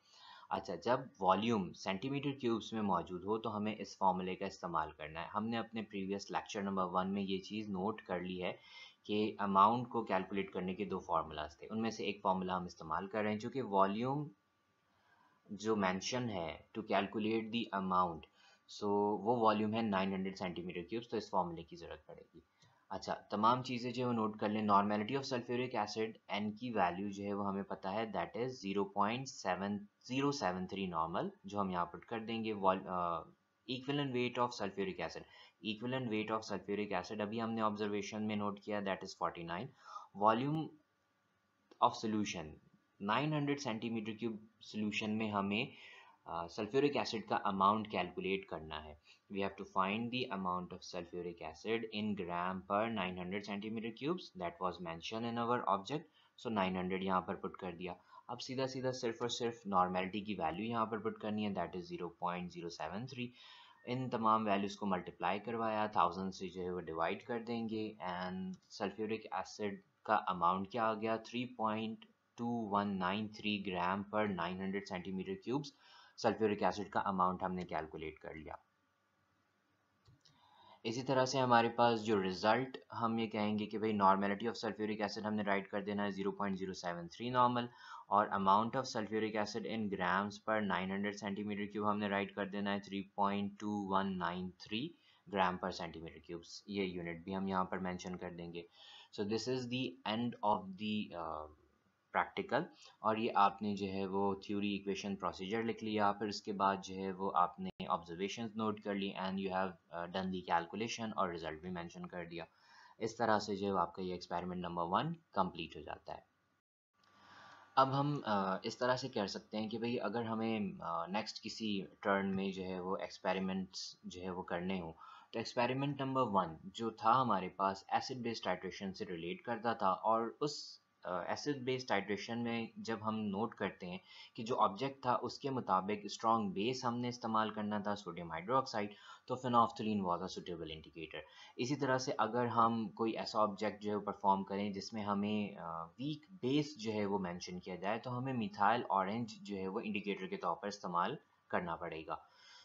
अच्छा जब वॉल्यूम सेंटीमीटर क्यूब्स में मौजूद हो तो हमें इस फॉर्मूले का इस्तेमाल करना है हमने अपने प्रीवियस लेक्चर नंबर वन में ये चीज़ नोट कर ली है कि अमाउंट को कैलकुलेट करने के दो फार्मूलाज थे उनमें से एक फार्मूला हम इस्तेमाल कर रहे हैं चूँकि वॉल्यूम जो मैंशन है to calculate the amount so वो वॉल्यूम है हंड्रेड सेंटीमीटर क्यूब्स तो इस फॉर्मूले की ज़रूरत पड़ेगी अच्छा तमाम चीज़ें जो है नोट कर लें normality of sulphuric acid N की वैल्यू जो है वो हमें पता है that is zero point seven zero seven three normal जो हम यहाँ पुट कर देंगे वॉल weight of sulphuric acid equivalent weight of sulphuric acid अभी हमने ऑब्जर्वेशन में नोट किया that is forty nine volume of solution nine hundred centimetre cube solution में हमें सल्फ्यूरिक uh, एसिड का अमाउंट कैलकुलेट करना है we have to find the amount of sulfuric acid in gram per 900 centimeter cubes that was mentioned in our object so so, 900 यहाँ पर put कर दिया अब सीधा सीधा सिर्फ और सिर्फ नॉर्मेलिटी की वैल्यू यहाँ पर पुट करनी है दैट इज़ 0.073 इन तमाम वैल्यूज़ को मल्टीप्लाई करवाया थाउजेंड से जो है वो डिवाइड कर देंगे एंड सल्फ्यूरिक एसिड का अमाउंट क्या आ गया 3.2193 ग्राम पर 900 सेंटीमीटर क्यूब्स सल्फ्यूरिक एसिड का अमाउंट हमने कैलकुलेट कर लिया इसी तरह से हमारे पास जो रिज़ल्ट हम ये कहेंगे कि भाई नॉर्मेलिटी ऑफ सल्फ्यूरिक एसिड हमने राइट कर देना है 0.073 नॉर्मल और amount of sulphuric acid in grams पर 900 सेंटीमीटर क्यूब हमने राइट कर देना है 3.2193 ग्राम पर सेंटीमीटर क्यूब्स ये यूनिट भी हम यहाँ पर मैंशन कर देंगे so this is the end of the practical और ये आपने जो है वो थ्योरी इक्वेशन प्रोसीजर लिख लिया फिर उसके बाद जो है वो आपने ऑब्जर्वेशन नोट कर ली and you have done the calculation और रिजल्ट भी मैंशन कर दिया इस तरह से जो है आपका ये एक्सपेरिमेंट नंबर वन कम्प्लीट हो जाता है अब हम uh, इस तरह से कह सकते हैं कि भाई अगर हमें नेक्स्ट uh, किसी टर्न में जो है वो एक्सपेरिमेंट्स जो है वो करने हो तो एक्सपेरिमेंट नंबर वन जो था हमारे पास एसिड बेस्ड टाइट्रेशन से रिलेट करता था और उस एसिड बेस्ड हाइड्रेशन में जब हम नोट करते हैं कि जो ऑब्जेक्ट था उसके मुताबिक स्ट्रॉन्ग बेस हमने इस्तेमाल करना था सोडियम हाइड्रोक्साइड तो phenolphthalein was a suitable indicator इसी तरह से अगर हम कोई ऐसा ऑब्जेक्ट जो है परफॉर्म करें जिसमें हमें वीक बेस जो है वो मैंशन किया जाए तो हमें मिथाइल ऑरेंज जो है वो इंडिकेटर के तौर पर इस्तेमाल करना पड़ेगा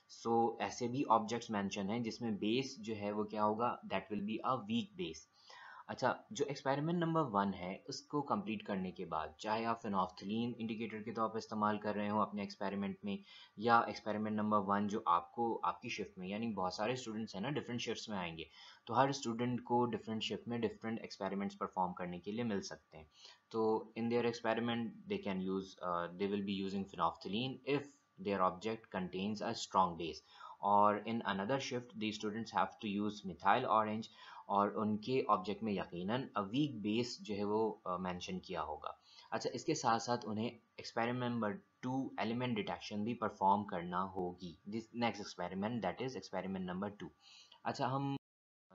सो so, ऐसे भी ऑब्जेक्ट्स मैंशन हैं जिसमें बेस जो है वो क्या होगा that will be a weak base अच्छा जो एक्सपेरिमेंट नंबर वन है उसको कंप्लीट करने के बाद चाहे आप फिनॉफ्थलिन इंडिकेटर के तौर पर इस्तेमाल कर रहे हो अपने एक्सपेरिमेंट में या एक्सपेरिमेंट नंबर वन जो आपको आपकी शिफ्ट में यानी बहुत सारे स्टूडेंट्स हैं ना डिफरेंट शिफ्ट्स में आएंगे तो हर स्टूडेंट को डिफरेंट शिफ्ट में डिफरेंट एक्सपेरिमेंट्स परफॉर्म करने के लिए मिल सकते हैं तो in their experiment they can use they will be using phenolphthalein if their object contains a strong base और in another shift the students have to use methyl orange और उनके ऑब्जेक्ट में यकीनन अ वीक बेस जो है वो mention किया होगा अच्छा इसके साथ साथ उन्हें experiment number two element detection भी परफॉर्म करना होगी this next experiment that is experiment number two अच्छा हम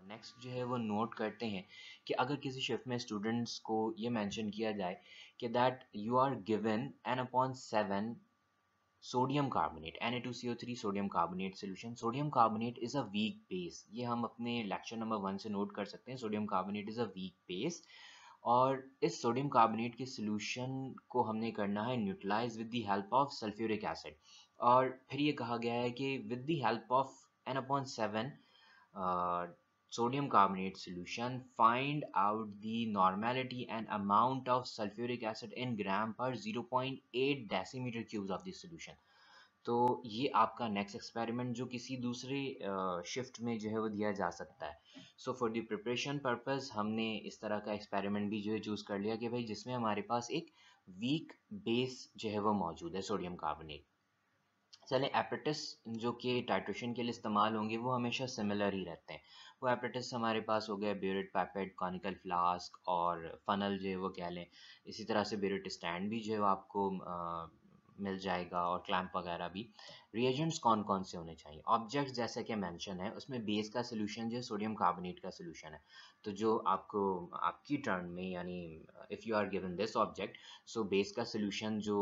नेक्स्ट जो है वो नोट करते हैं कि अगर किसी शिफ्ट में स्टूडेंट्स को ये मेंशन किया जाए कि that you are given N upon seven sodium carbonate N A two C O three sodium carbonate solution sodium carbonate is a weak base ये हम अपने लेक्चर नंबर वन से नोट कर सकते हैं sodium carbonate is a weak base और इस सोडियम कार्बोनेट के सोल्यूशन को हमने करना है neutralise with the help of sulphuric acid और फिर ये कहा गया है कि with the help of N upon seven sodium carbonate solution, find out the normality and amount of sulfuric acid in gram per 0.8 decimeter cubes of this solution. तो ये आपका नेक्स्ट एक्सपेरिमेंट जो किसी दूसरे शिफ्ट में जो है वो दिया जा सकता है so for the preparation purpose हमने इस तरह का एक्सपेरिमेंट भी जो है चूज़ कर लिया कि भाई जिसमें हमारे पास एक वीक बेस जो है वो मौजूद है सोडियम कार्बोनेट चले एपेटिस जो कि टाइट्रेशन के लिए इस्तेमाल होंगे वो हमेशा सिमिलर ही रहते हैं वो एपरेटस हमारे पास हो गया ब्यूरिट पैपेट कॉनिकल फ्लास्क और फनल जो है वो कह लें इसी तरह से ब्यूरिट स्टैंड भी जो है आपको आ, मिल जाएगा और क्लैम्प वगैरह भी रिएजेंट्स कौन कौन से होने चाहिए ऑब्जेक्ट्स जैसे कि मेंशन है उसमें बेस का सोल्यूशन जो है सोडियम कार्बोनेट का सोल्यूशन है तो जो आपको आपकी टर्न में यानी if you are given this object so base का सोल्यूशन जो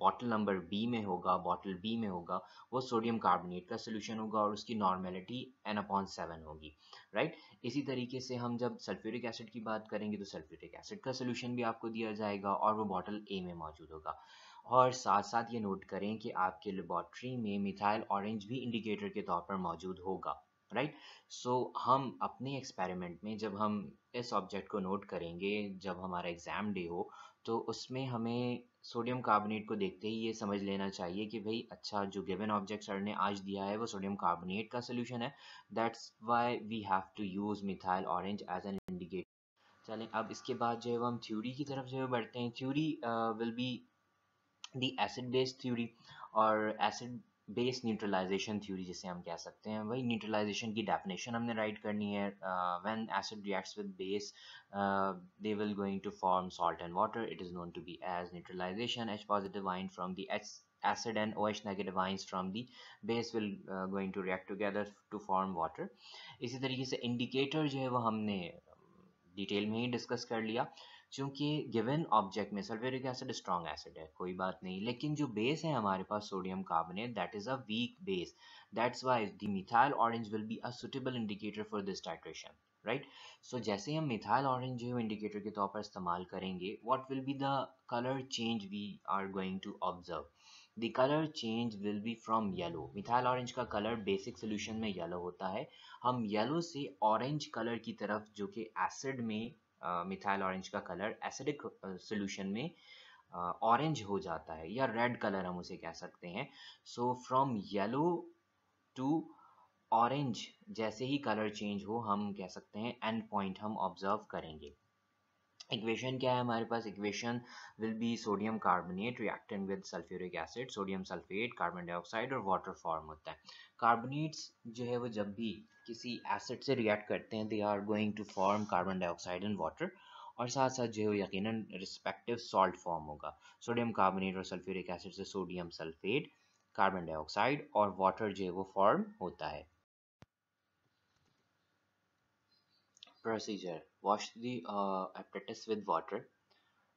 बॉटल नंबर बी में होगा बॉटल बी में होगा वो सोडियम कार्बोनेट का सोल्यूशन होगा और उसकी नॉर्मेलिटी एन अपॉन सेवन होगी राइट इसी तरीके से हम जब सल्फ्यूरिक एसिड की बात करेंगे तो सल्फ्यूरिक एसिड का सोल्यूशन भी आपको दिया जाएगा और वो बॉटल ए में मौजूद होगा और साथ साथ ये नोट करें कि आपके लेबॉट्री में मिथाइल ऑरेंज भी इंडिकेटर के तौर पर मौजूद होगा राइट right? सो so, हम अपने एक्सपेरिमेंट में जब हम इस ऑब्जेक्ट को नोट करेंगे जब हमारा एग्ज़ाम डे हो तो उसमें हमें सोडियम कार्बोनेट को देखते ही ये समझ लेना चाहिए कि भाई अच्छा जो गिवन ऑब्जेक्ट सर ने आज दिया है वो सोडियम कार्बोनेट का सोल्यूशन है that's why we have to use methyl orange as an indicator चलें अब इसके बाद जो है हम थ्योरी की तरफ जो है बढ़ते हैं theory will be the acid based theory और एसिड बेस न्यूट्रलाइजेशन थ्योरी जिसे हम कह सकते हैं वही न्यूट्रलाइजेशन की डेफिनेशन हमने राइट करनी है when acid reacts with base they will going to form salt and water it is known to be as neutralisation H positive ion from the H acid and OH negative ions from the base will uh, going to react together to form water इसी तरीके से indicator जो है वो हमने detail um, में ही discuss कर लिया क्योंकि गिवन ऑब्जेक्ट में सल्फ्यूरिक एसिड स्ट्रॉन्ग एसिड है कोई बात नहीं लेकिन जो बेस है हमारे पास sodium carbonate that is a weak base that's why the methyl orange will be a suitable indicator for this titration right so जैसे हम मिथाइल ऑरेंज जो इंडिकेटर के तौर पर इस्तेमाल करेंगे what will be the colour change we are going to observe the colour change will be from yellow methyl orange का colour basic solution में येलो होता है हम येलो से ऑरेंज कलर की तरफ जो कि एसिड में मिथाइल ऑरेंज का कलर एसिडिक सोल्यूशन में ऑरेंज हो जाता है या रेड कलर हम उसे कह सकते हैं so from yellow to orange जैसे ही कलर चेंज हो हम कह सकते हैं एंड पॉइंट हम ऑब्जर्व करेंगे इक्वेशन क्या है हमारे पास equation will be sodium carbonate reacted with sulphuric acid sodium sulphate carbon dioxide और वाटर फॉर्म होता है कार्बोनेट्स जो है वो जब भी किसी एसिड से रिएक्ट करते हैं they are going to form carbon dioxide and water और साथ साथ जो है वो यकीन रिस्पेक्टिव सॉल्ट फॉर्म होगा सोडियम कार्बोनेट और सल्फ्यूरिक एसिड से सोडियम सल्फेट कार्बन डाइऑक्साइड और वाटर जो है वो फॉर्म होता है procedure wash the apparatus with water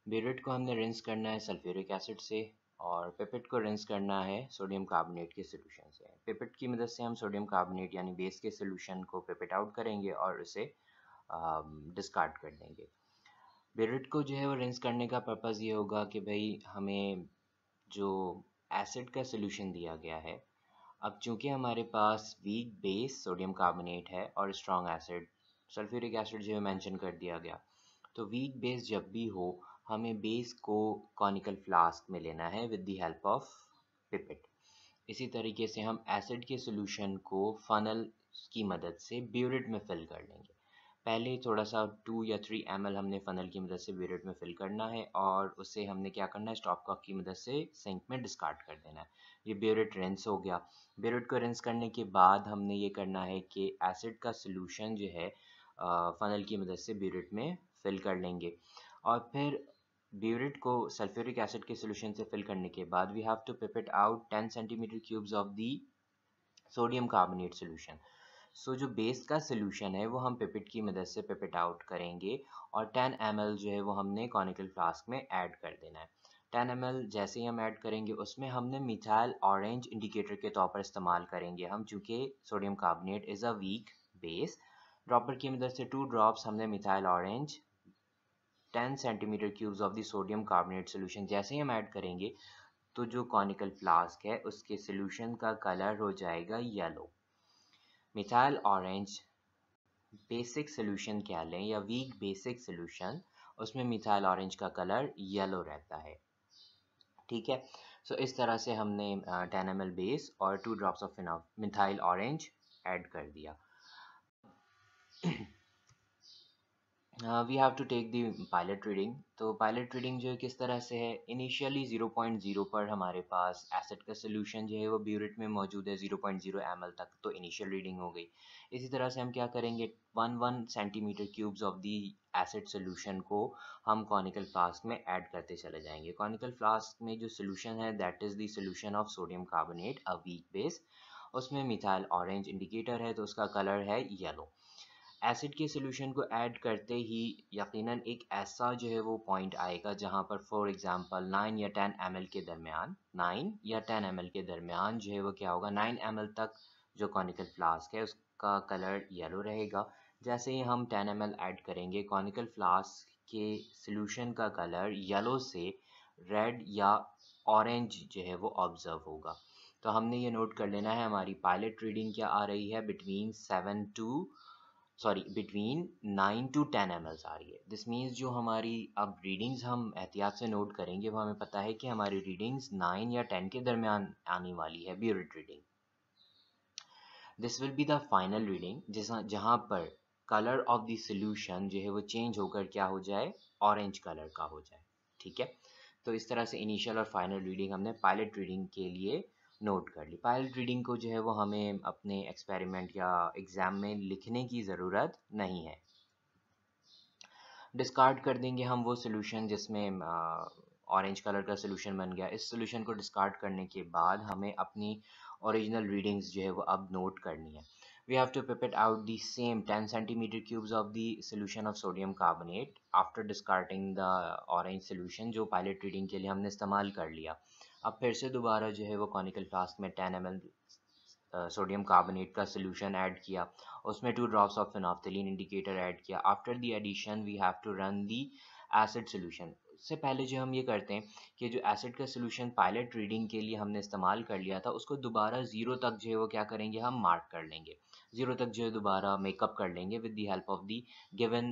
burette को हमने रिंस करना है सल्फ्यूरिक एसिड से और पिपेट को रिंस करना है सोडियम कार्बोनेट के सोल्यूशन से पिपेट की मदद से हम सोडियम कार्बोनेट यानी बेस के सोल्यूशन को पिपेट आउट करेंगे और उसे डिस्कार्ड um, कर देंगे बेरेट को जो है वो रिंस करने का पर्पज़ ये होगा कि भाई हमें जो एसिड का सोल्यूशन दिया गया है अब चूंकि हमारे पास वीक बेस सोडियम कार्बोनेट है और स्ट्रॉन्ग एसिड सल्फ्यूरिक एसिड जो है मेंशन कर दिया गया तो वीट बेस जब भी हो हमें बेस को कॉनिकल फ्लास्क में लेना है with the help of pipette इसी तरीके से हम एसिड के सोल्यूशन को फनल की मदद से ब्यूरिट में फिल कर लेंगे पहले थोड़ा सा टू या थ्री एम हमने फनल की मदद से ब्यूरिट में फिल करना है और उसे हमने क्या करना है स्टॉप कॉक की मदद से सिंक में डिस्कार्ड कर देना है ये ब्यूरिट रेंस हो गया ब्यूरिट को रेंस करने के बाद हमने ये करना है कि एसिड का सोल्यूशन जो है फ़नल की मदद से ब्यूरेट में फिल कर लेंगे और फिर ब्यूरेट को सल्फ्यूरिक एसिड के सोल्यूशन से फिल करने के बाद we have to pipette out ten centimetre cubes of the sodium carbonate solution so जो बेस का सोल्यूशन है वो हम पिपेट की मदद से पिपेट आउट करेंगे और 10 एम जो है वो हमने कॉनिकल फ्लास्क में ऐड कर देना है 10 एम जैसे ही हम ऐड करेंगे उसमें हमने मिथाइल ऑरेंज इंडिकेटर के तौर पर इस्तेमाल करेंगे हम चूँकि sodium carbonate is a weak base dropper की मदद से टू ड्रॉप्स हमने methyl orange 10 centimetre cubes of the sodium carbonate solution जैसे ही हम ऐड करेंगे तो जो कॉनिकल फ्लास्क है उसके सोल्यूशन का कलर हो जाएगा yellow methyl orange basic solution क्या लें या वीक बेसिक सोल्यूशन उसमें मिथाइल ऑरेंज का कलर येलो रहता है ठीक है सो so, इस तरह से हमने टेन एम बेस और two drops of methyl orange add कर दिया we have to take the pilot reading तो पायलट रीडिंग जो है किस तरह से है इनिशियली जीरो पॉइंट जीरो पर हमारे पास एसेट का सोल्यूशन जो है वो ब्यूरिट में मौजूद है जीरो पॉइंट जीरो एम तक तो इनिशियल रीडिंग हो गई इसी तरह से हम क्या करेंगे one one centimetre cubes of the acid solution को हम कॉनिकल फ्लास्क में ऐड करते चले जाएंगे कॉनिकल फ्लास्क में जो सोल्यूशन है that is the solution of sodium carbonate a weak base उसमें मिथाइल ऑरेंज इंडिकेटर है तो उसका कलर है येलो एसिड के सोल्यूशन को ऐड करते ही यकीनन एक ऐसा जो है वो पॉइंट आएगा जहाँ पर फॉर एग्ज़ाम्पल नाइन या टेन एम के दरमियान नाइन या टेन एम के दरमियान जो है वो क्या होगा नाइन एम तक जो कॉनिकल फ्लास्क है उसका कलर येलो रहेगा जैसे ही हम टेन एम ऐड करेंगे कॉनिकल फ्लास्क के सोल्यूशन का कलर येलो से रेड या ऑरेंज जो है वो ऑब्ज़र्व होगा तो हमने ये नोट कर लेना है हमारी पायलट रीडिंग क्या आ रही है between seven to sorry between nine to ten M आ रही है दिस मीन्स जो हमारी अब रीडिंग्स हम एहतियात से नोट करेंगे वो हमें पता है कि हमारी रीडिंग्स नाइन या टेन के दरमियान आने वाली है burette reading this will be the final reading जिस जहाँ पर कलर ऑफ द सोल्यूशन जो है वो चेंज होकर क्या हो जाए ऑरेंज कलर का हो जाए ठीक है तो इस तरह से इनिशियल और फाइनल रीडिंग हमने पायलट रीडिंग के लिए नोट कर ली पायलट रीडिंग को जो है वो हमें अपने एक्सपेरिमेंट या एग्ज़ाम में लिखने की ज़रूरत नहीं है डिस्कार्ड कर देंगे हम वो सोल्यूशन जिसमें ऑरेंज कलर का सोल्यूशन बन गया इस सोल्यूशन को डिस्कार्ड करने के बाद हमें अपनी ओरिजिनल रीडिंग्स जो है वो अब नोट करनी है we have to pipette out the same 10 centimetre cubes of the solution of sodium carbonate after discarding the orange solution जो पायलट रीडिंग के लिए हमने इस्तेमाल कर लिया अब फिर से दोबारा जो है वो कॉनिकल फ्लास्क में टेन एम सोडियम कार्बोनेट का सोल्यूशन ऐड किया उसमें two drops of phenolphthalein indicator add किया after the addition we have to run the acid solution सबसे पहले जो हम ये करते हैं कि जो एसिड का सोल्यूशन पायलट रीडिंग के लिए हमने इस्तेमाल कर लिया था उसको दोबारा ज़ीरो तक जो है वो क्या करेंगे हम मार्क कर लेंगे ज़ीरो तक जो है दोबारा मेकअप कर लेंगे with the help of the given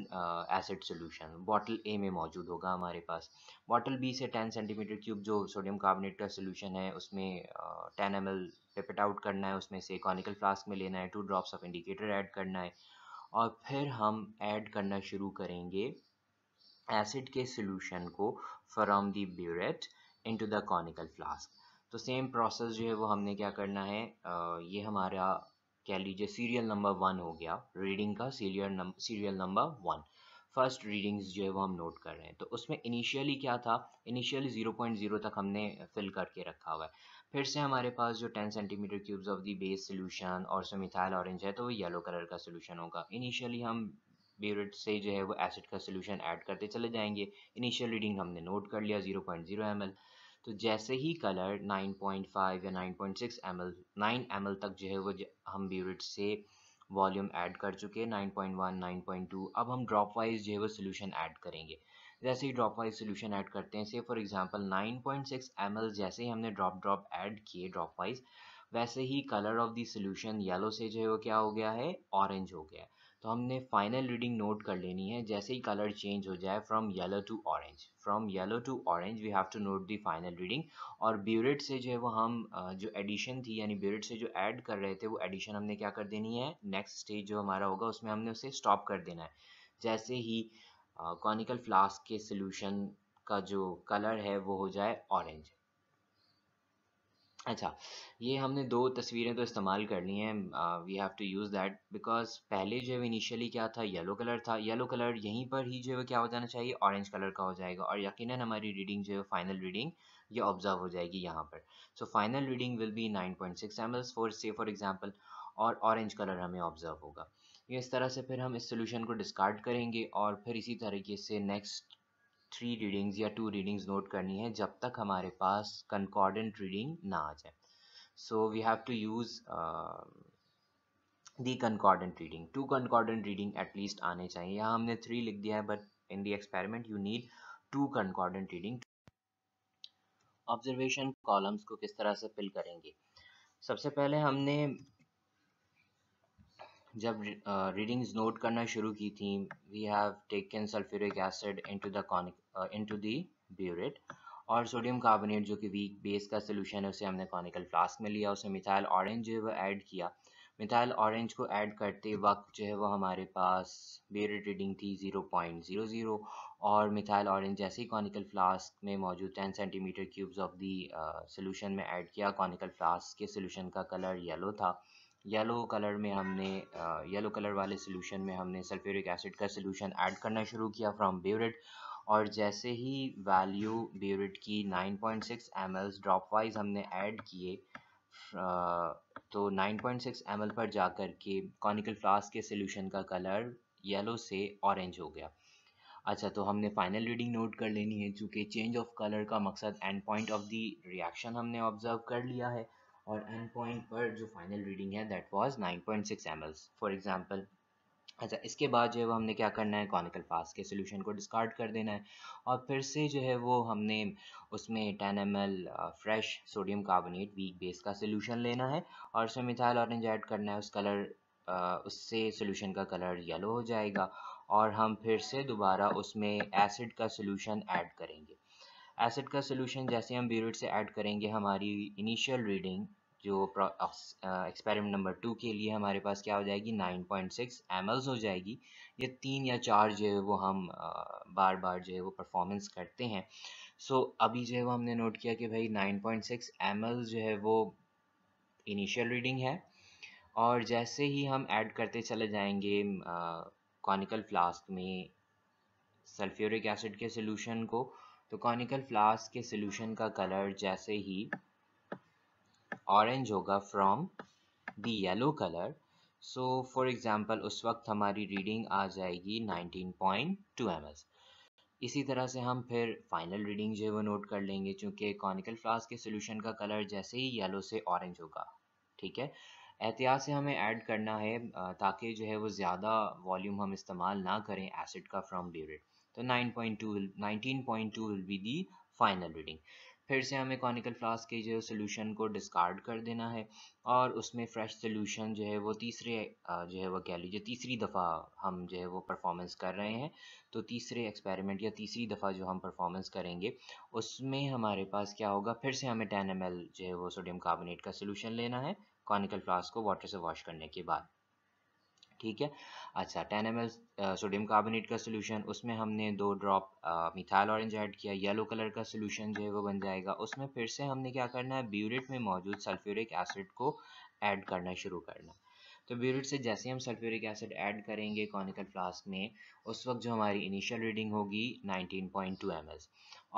acid solution bottle A में मौजूद होगा हमारे पास बॉटल बी से टेन सेंटीमीटर क्यूब जो सोडियम कार्बोनेट का सोल्यूशन है उसमें ten M L pipette out करना है उसमें से कॉनिकल फ्लास्क में लेना है two drops of indicator add करना है और फिर हम ऐड करना शुरू करेंगे एसिड के सोल्यूशन को from the burette into the conical flask तो सेम प्रोसेस जो है वो हमने क्या करना है ये हमारा कह लीजिए सीरियल नंबर वन हो गया रीडिंग का serial number serial number one first readings जो है वो हम नोट कर रहे हैं तो उसमें इनिशियली क्या था इनिशियली 0.0 तक हमने फिल करके रखा हुआ है फिर से हमारे पास जो 10 centimetre cubes of the base solution और सो मिथाइल ऑरेंज है तो वो येलो कलर का सोल्यूशन होगा इनिशियली हम बेवरेट से जो है वो एसिड का सोल्यूशन ऐड करते चले जाएंगे इनिशियल रीडिंग हमने नोट कर लिया zero point zero M L तो जैसे ही कलर 9.5 या 9.6 point six M L nine M L तक जो है वो हम बेवरेट से वॉल्यूम ऐड कर चुके हैं 9.1 9.2 अब हम ड्रॉप वाइज जो है वो सोल्यूशन ऐड करेंगे जैसे ही ड्रॉप वाइज सोल्यूशन ऐड करते हैं से फॉर एग्जांपल 9.6 पॉइंट जैसे ही हमने ड्रॉप ड्रॉप ऐड किए ड्रॉप वाइज वैसे ही colour of the solution yellow से जो है वो क्या हो गया है ऑरेंज हो गया है तो हमने फाइनल रीडिंग नोट कर लेनी है जैसे ही कलर चेंज हो जाए from yellow to orange from yellow to orange we have to note the final reading और ब्यूरेट से जो है वो हम जो एडिशन थी यानी ब्यूरेट से जो ऐड कर रहे थे वो एडिशन हमने क्या कर देनी है नेक्स्ट स्टेज जो हमारा होगा उसमें हमने उसे स्टॉप कर देना है जैसे ही कॉनिकल फ्लास्क के सोल्यूशन का जो कलर है वो हो जाए ऑरेंज अच्छा ये हमने दो तस्वीरें तो इस्तेमाल कर ली हैं we have to use that because पहले जो है इनिशियली क्या था येलो कलर था येलो कलर यहीं पर ही जो है क्या हो जाना चाहिए ऑरेंज कलर का हो जाएगा और यकीनन हमारी रीडिंग जो है फाइनल रीडिंग ये ऑब्जर्व हो जाएगी यहाँ पर so final reading will be nine point six M Ls for से फॉर एग्जाम्पल और ऑरेंज कलर हमें ऑब्जर्व होगा ये इस तरह से फिर हम इस सोल्यूशन को डिस्कार्ड करेंगे और फिर इसी तरीके से नेक्स्ट थ्री रीडिंग्स या टू रीडिंग्स नोट करनी है जब तक हमारे पास कंकॉर्डेंट रीडिंग ना आ जाए so we have to use the concordant reading two concordant reading at least आने चाहिए यहाँ हमने थ्री लिख दिया है but in the experiment you need two concordant reading observation columns को किस तरह से फिल करेंगे सबसे पहले हमने जब रीडिंग्स uh, नोट करना शुरू की थी we have taken sulphuric acid into the conic into the burette और सोडियम कार्बोनेट जो कि वीक बेस का सोल्यूशन है उसे हमने कॉनिकल फ्लास्क में लिया उसे मिथाइल ऑरेंज जो है वो ऐड किया मिथाइल ऑरेंज को ऐड करते वक्त जो है वो हमारे पास ब्यूरेट रीडिंग थी 0.00 और मिथाइल ऑरेंज जैसे ही कॉनिकल फ्लास्क में मौजूद 10 centimetre cubes of the solution में ऐड किया कॉनिकल फ्लास्क के सोल्यूशन का कलर येलो था येलो कलर में हमने येलो uh, कलर वाले सोल्यूशन में हमने सल्फ्यूरिक एसिड का सोल्यूशन ऐड करना शुरू किया फ्रॉम ब्यूरेट और जैसे ही वैल्यू ब्यूरिट की 9.6 point six M Ls drop wise हमने ऐड किए तो 9.6 पॉइंट सिक्स पर जा कर के कॉनिकल फ्लास्क के सोल्यूशन का कलर येलो से ऑरेंज हो गया अच्छा तो हमने फाइनल रीडिंग नोट कर लेनी है चूँकि चेंज ऑफ कलर का मकसद end point of the reaction हमने ऑब्जर्व कर लिया है और एंड पॉइंट पर जो फाइनल रीडिंग है that was 9.6 point six M Ls for example अच्छा इसके बाद जो है वो हमने क्या करना है कॉनिकल पास के सोल्यूशन को डिस्कार्ड कर देना है और फिर से जो है वो हमने उसमें ten M fresh sodium carbonate weak base का सोल्यूशन लेना है और उसमें मिथाइल ऑरेंज ऐड करना है उस कलर uh, उससे सोल्यूशन का कलर येलो हो जाएगा और हम फिर से दोबारा उसमें एसिड का सोल्यूशन ऐड करेंगे एसिड का सोल्यूशन जैसे हम ब्यूरोड से ऐड करेंगे हमारी इनिशियल रीडिंग जो एक्सपेरिमेंट नंबर टू के लिए हमारे पास क्या हो जाएगी 9.6 पॉइंट एल्स हो जाएगी ये तीन या चार जो है वो हम बार बार जो है वो परफॉर्मेंस करते हैं सो so, अभी जो है वो हमने नोट किया कि भाई 9.6 पॉइंट जो है वो इनिशियल रीडिंग है और जैसे ही हम ऐड करते चले जाएंगे कॉनिकल फ्लास्क में सल्फ्यूरिक एसिड के सोल्यूशन को तो कॉनिकल फ्लास्क के सोल्यूशन का कलर जैसे ही ऑरेंज होगा from the yellow colour so for example उस वक्त हमारी रीडिंग आ जाएगी 19.2 पॉइंट इसी तरह से हम फिर फाइनल रीडिंग जो है वो नोट कर लेंगे क्योंकि कॉनिकल फ्लास्क के सोल्यूशन का कलर जैसे ही येलो से ऑरेंज होगा ठीक है एहतियात से हमें ऐड करना है ताकि जो है वो ज़्यादा वॉल्यूम हम इस्तेमाल ना करें एसिड का फ्रॉम ड्यूरेट तो 9.2 19.2 will be the final reading फिर से हमें कॉनिकल फ्लास्क के जो सोल्यूशन को डिस्कार्ड कर देना है और उसमें फ्रेश सोल्यूशन जो है वो तीसरे जो है वो कह लीजिए तीसरी दफ़ा हम जो है वो परफॉर्मेंस कर रहे हैं तो तीसरे एक्सपेरिमेंट या तीसरी दफ़ा जो हम परफॉर्मेंस करेंगे उसमें हमारे पास क्या होगा फिर से हमें टेन एम जो है वो सोडियम कार्बोनेट का सोल्यूशन लेना है कॉनिकल फ्लास्क को वाटर से वॉश करने के बाद ठीक है अच्छा टेन एम सोडियम कार्बोनेट का सोल्यूशन उसमें हमने दो ड्रॉप मिथाइल ऑरेंज ऐड किया येलो कलर का सोल्यूशन जो है वो बन जाएगा उसमें फिर से हमने क्या करना है ब्यूरेट में मौजूद सल्फ्यूरिक एसिड को ऐड करना शुरू करना तो ब्यूरेट से जैसे हम सल्फ्यूरिक एसिड ऐड करेंगे कॉनिकल फ्लास्क में उस वक्त जो हमारी इनिशियल रीडिंग होगी 19.2 पॉइंट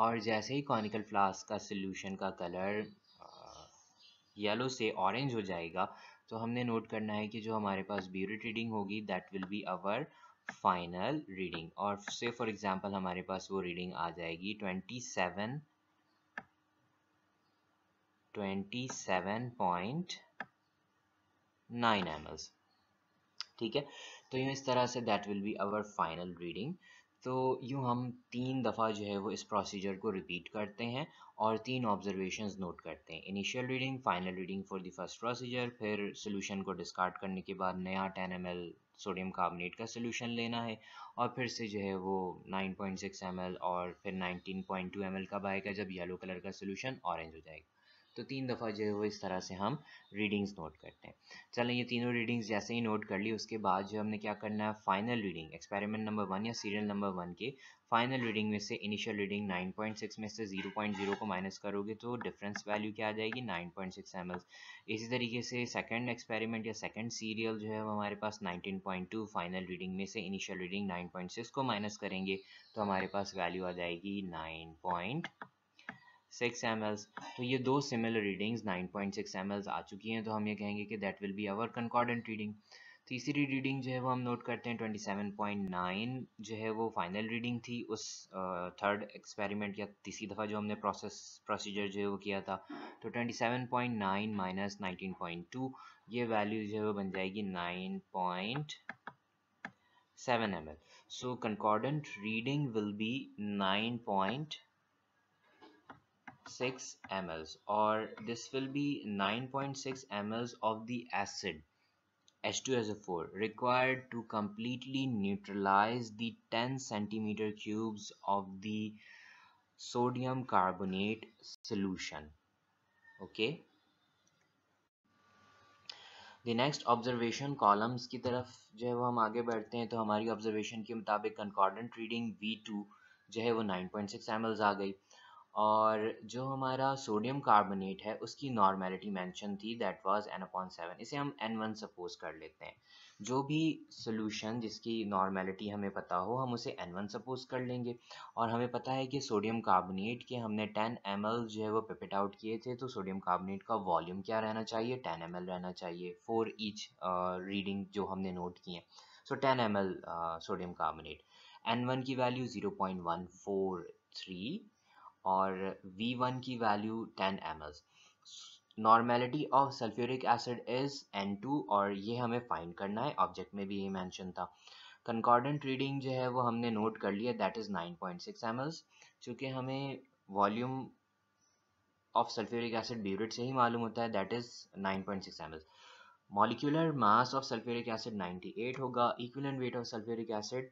और जैसे ही कॉनिकल फ्लास्क का सोल्यूशन का कलर येलो से ऑरेंज हो जाएगा तो हमने नोट करना है कि जो हमारे पास ब्यूरेट रीडिंग होगी that will be our final reading और से फॉर एग्जांपल हमारे पास वो रीडिंग आ जाएगी twenty seven twenty seven point nine M ठीक है तो यूँ इस तरह से that will be our final reading तो यूँ हम तीन दफ़ा जो है वो इस प्रोसीजर को रिपीट करते हैं और तीन ऑब्जर्वेशन नोट करते हैं initial reading final reading for the first procedure फिर सोल्यूशन को डिस्कार्ड करने के बाद नया टेन एम सोडियम कार्बोनेट का सोल्यूशन लेना है और फिर से जो है वो 9.6 एल और फिर 19.2 एल कब आएगा जब येलो कलर का सोल्यूशन ऑरेंज हो जाएगा तो तीन दफ़ा जो है वो इस तरह से हम रीडिंग्स नोट करते हैं चलें ये तीनों रीडिंग्स जैसे ही नोट कर ली उसके बाद जो हमने क्या करना है final reading experiment number one या सीरियल नंबर वन के फाइनल रीडिंग में से इनिशियल रीडिंग 9.6 में से 0.0 को माइनस करोगे तो डिफरेंस वैल्यू क्या आ जाएगी 9.6 पॉइंट इसी तरीके से सेकंड एक्सपेरिमेंट या सेकंड सीरियल जो है हमारे पास 19.2 फाइनल रीडिंग में से इनिशियल रीडिंग 9.6 को माइनस करेंगे तो हमारे पास वैल्यू आ जाएगी सिक्स एम तो ये दो similar readings nine point six M आ चुकी हैं तो हम ये कहेंगे कि that will be our concordant reading तीसरी रीडिंग जो है वो हम नोट करते हैं 27.9 जो है वो फाइनल रीडिंग थी उस थर्ड एक्सपेरिमेंट या तीसरी दफ़ा जो हमने प्रोसेस प्रोसीजर जो है वो किया था तो 27.9 माइनस 19.2 ये वैल्यू जो है वो बन जाएगी 9.7 M L so concordant reading will be 9.7 6 mLs or this will be 9.6 mLs of the acid H2SO4 required to completely neutralize the 10 centimeter cubes of the sodium carbonate solution okay the next observation columns की तरफ जो है वो हम आगे बढ़ते हैं तो हमारी observation के मुताबिक concordant reading वी टू जो है वो 9.6 पॉइंट आ गई और जो हमारा सोडियम कार्बोनेट है उसकी नॉर्मेलिटी मेंशन थी that was N upon seven इसे हम एन वन सपोज कर लेते हैं जो भी सोल्यूशन जिसकी नॉर्मेलिटी हमें पता हो हम उसे एन वन सपोज कर लेंगे और हमें पता है कि सोडियम कार्बोनेट के हमने टेन एम जो है वो पिपिट आउट किए थे तो सोडियम कार्बोनेट का वॉल्यूम क्या रहना चाहिए टेन एम रहना चाहिए फोर ईच रीडिंग जो हमने नोट किए हैं so ten M sodium carbonate N one की value zero point one four three और V1 की value 10 ml normality of sulphuric acid is N2 और ये हमें फाइंड करना है ऑब्जेक्ट में भी ये मेंशन था कंकॉर्डेंट रीडिंग जो है वो हमने नोट कर लिया दैट इज़ 9.6 पॉइंट सिक्स चूँकि हमें volume of sulphuric acid burette से ही मालूम होता है that is 9.6 point six molecular mass of sulphuric acid 98 होगा equivalent weight of sulphuric acid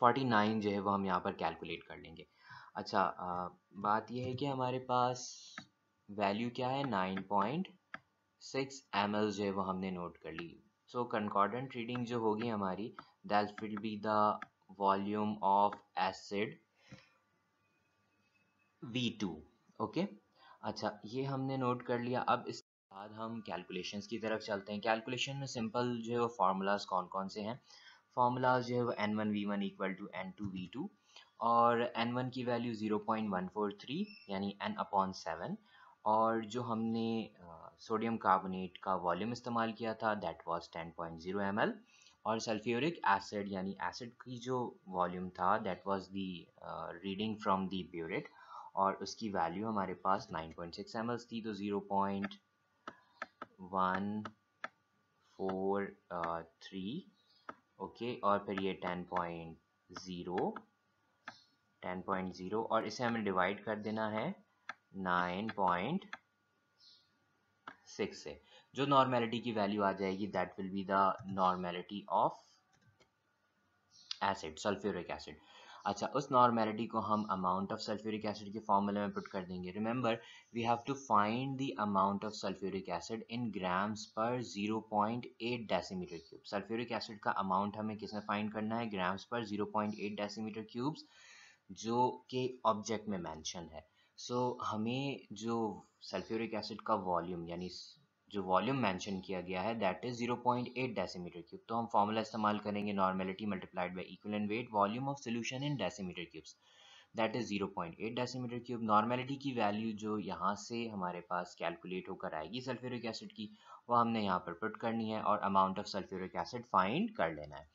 forty nine जो है वो हम यहाँ पर कैलकुलेट कर लेंगे अच्छा आ, बात यह है कि हमारे पास वैल्यू क्या है नाइन पॉइंट सिक्स एम जो है वो हमने नोट कर ली सो कंकॉर्डेंट रीडिंग जो होगी हमारी that will be the volume of acid two okay अच्छा ये हमने नोट कर लिया अब इस बाद हम कैलकुलेशंस की तरफ चलते हैं कैलकुलेशन में सिंपल जो है वो फार्मूलाज कौन कौन से हैं फार्मूलाज जो है वो N one V one equal to N two V two और एन वन की value zero point one four three यानी एन अपॉन सेवन और जो हमने सोडियम कार्बोनेट का वॉल्यूम इस्तेमाल किया था that was ten point zero M और सल्फ्यूरिक एसिड यानी एसिड की जो वॉल्यूम था that was the reading from the burette और उसकी वैल्यू हमारे पास नाइन पॉइंट सिक्स एम थी तो zero point one four three okay और फिर ये ten point zero ten point zero और इसे हमें डिवाइड कर देना है नाइन पॉइंट सिक्स से जो नॉर्मेलिटी की वैल्यू आ जाएगी that will be the normality of acid sulphuric acid अच्छा उस नॉर्मेलिटी को हम अमाउंट ऑफ सल्फ्यूरिक एसिड के फॉर्मूले में पुट कर देंगे remember we have to find the amount of sulphuric acid in grams per 0.8 decimetre cube sulphuric acid का अमाउंट हमें किसने फाइंड करना है ग्राम्स पर 0.8 डेसीमीटर क्यूब्स जो के ऑब्जेक्ट में मैंशन है सो so, हमें जो सल्फ्यूरिक एसिड का वॉल्यूम यानी जो वॉल्यूम मेंशन किया गया है दैट इज 0.8 डेसीमीटर क्यूब तो हम फॉर्मूला इस्तेमाल करेंगे normality multiplied by equal and weight volume of solution in decimetre cubes that is zero point eight decimetre cube normality की वैल्यू जो यहाँ से हमारे पास कैलकुलेट होकर आएगी सल्फ्यूरिक एसिड की वो हमने यहाँ पर पुट करनी है और amount of sulphuric acid find कर लेना है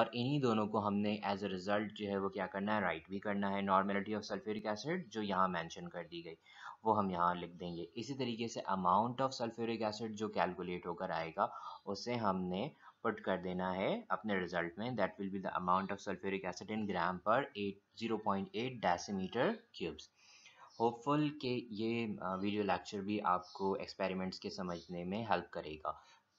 और इन्हीं दोनों को हमने एज अ रिज़ल्ट जो है वो क्या करना है राइट right भी करना है नॉर्मेलिटी ऑफ सल्फ्यूरिक एसिड जो यहाँ मैंशन कर दी गई वो हम यहाँ लिख देंगे इसी तरीके से अमाउंट ऑफ सल्फ्यूरिक एसिड जो कैलकुलेट होकर आएगा उसे हमने पुट कर देना है अपने रिजल्ट में that will be the amount of sulphuric acid in gram per eight zero point eight decimetre cubes hopeful के ये वीडियो लेक्चर भी आपको एक्सपेरिमेंट्स के समझने में हेल्प करेगा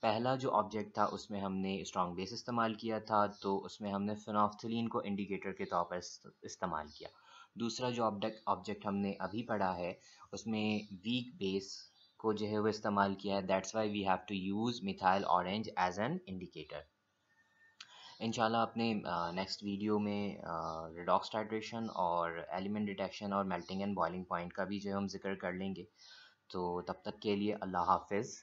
पहला जो ऑब्जेक्ट था उसमें हमने स्ट्रॉन्ग बेस इस्तेमाल किया था तो उसमें हमने फिनॉफ्थलीन को इंडिकेटर के तौर पर इस्तेमाल किया दूसरा जो ऑब्जेक्ट हमने अभी पढ़ा है उसमें वीक बेस को जो है वो इस्तेमाल किया है that's why we have to use methyl orange as an indicator इंशाल्लाह अपने नेक्स्ट वीडियो में रिडॉक्स हाइड्रेशन और एलिमेंट डिटेक्शन और मेल्टिंग एंड बॉइलिंग पॉइंट का भी जो है हम जिक्र कर लेंगे तो तब तक के लिए अल्लाह हाफिज़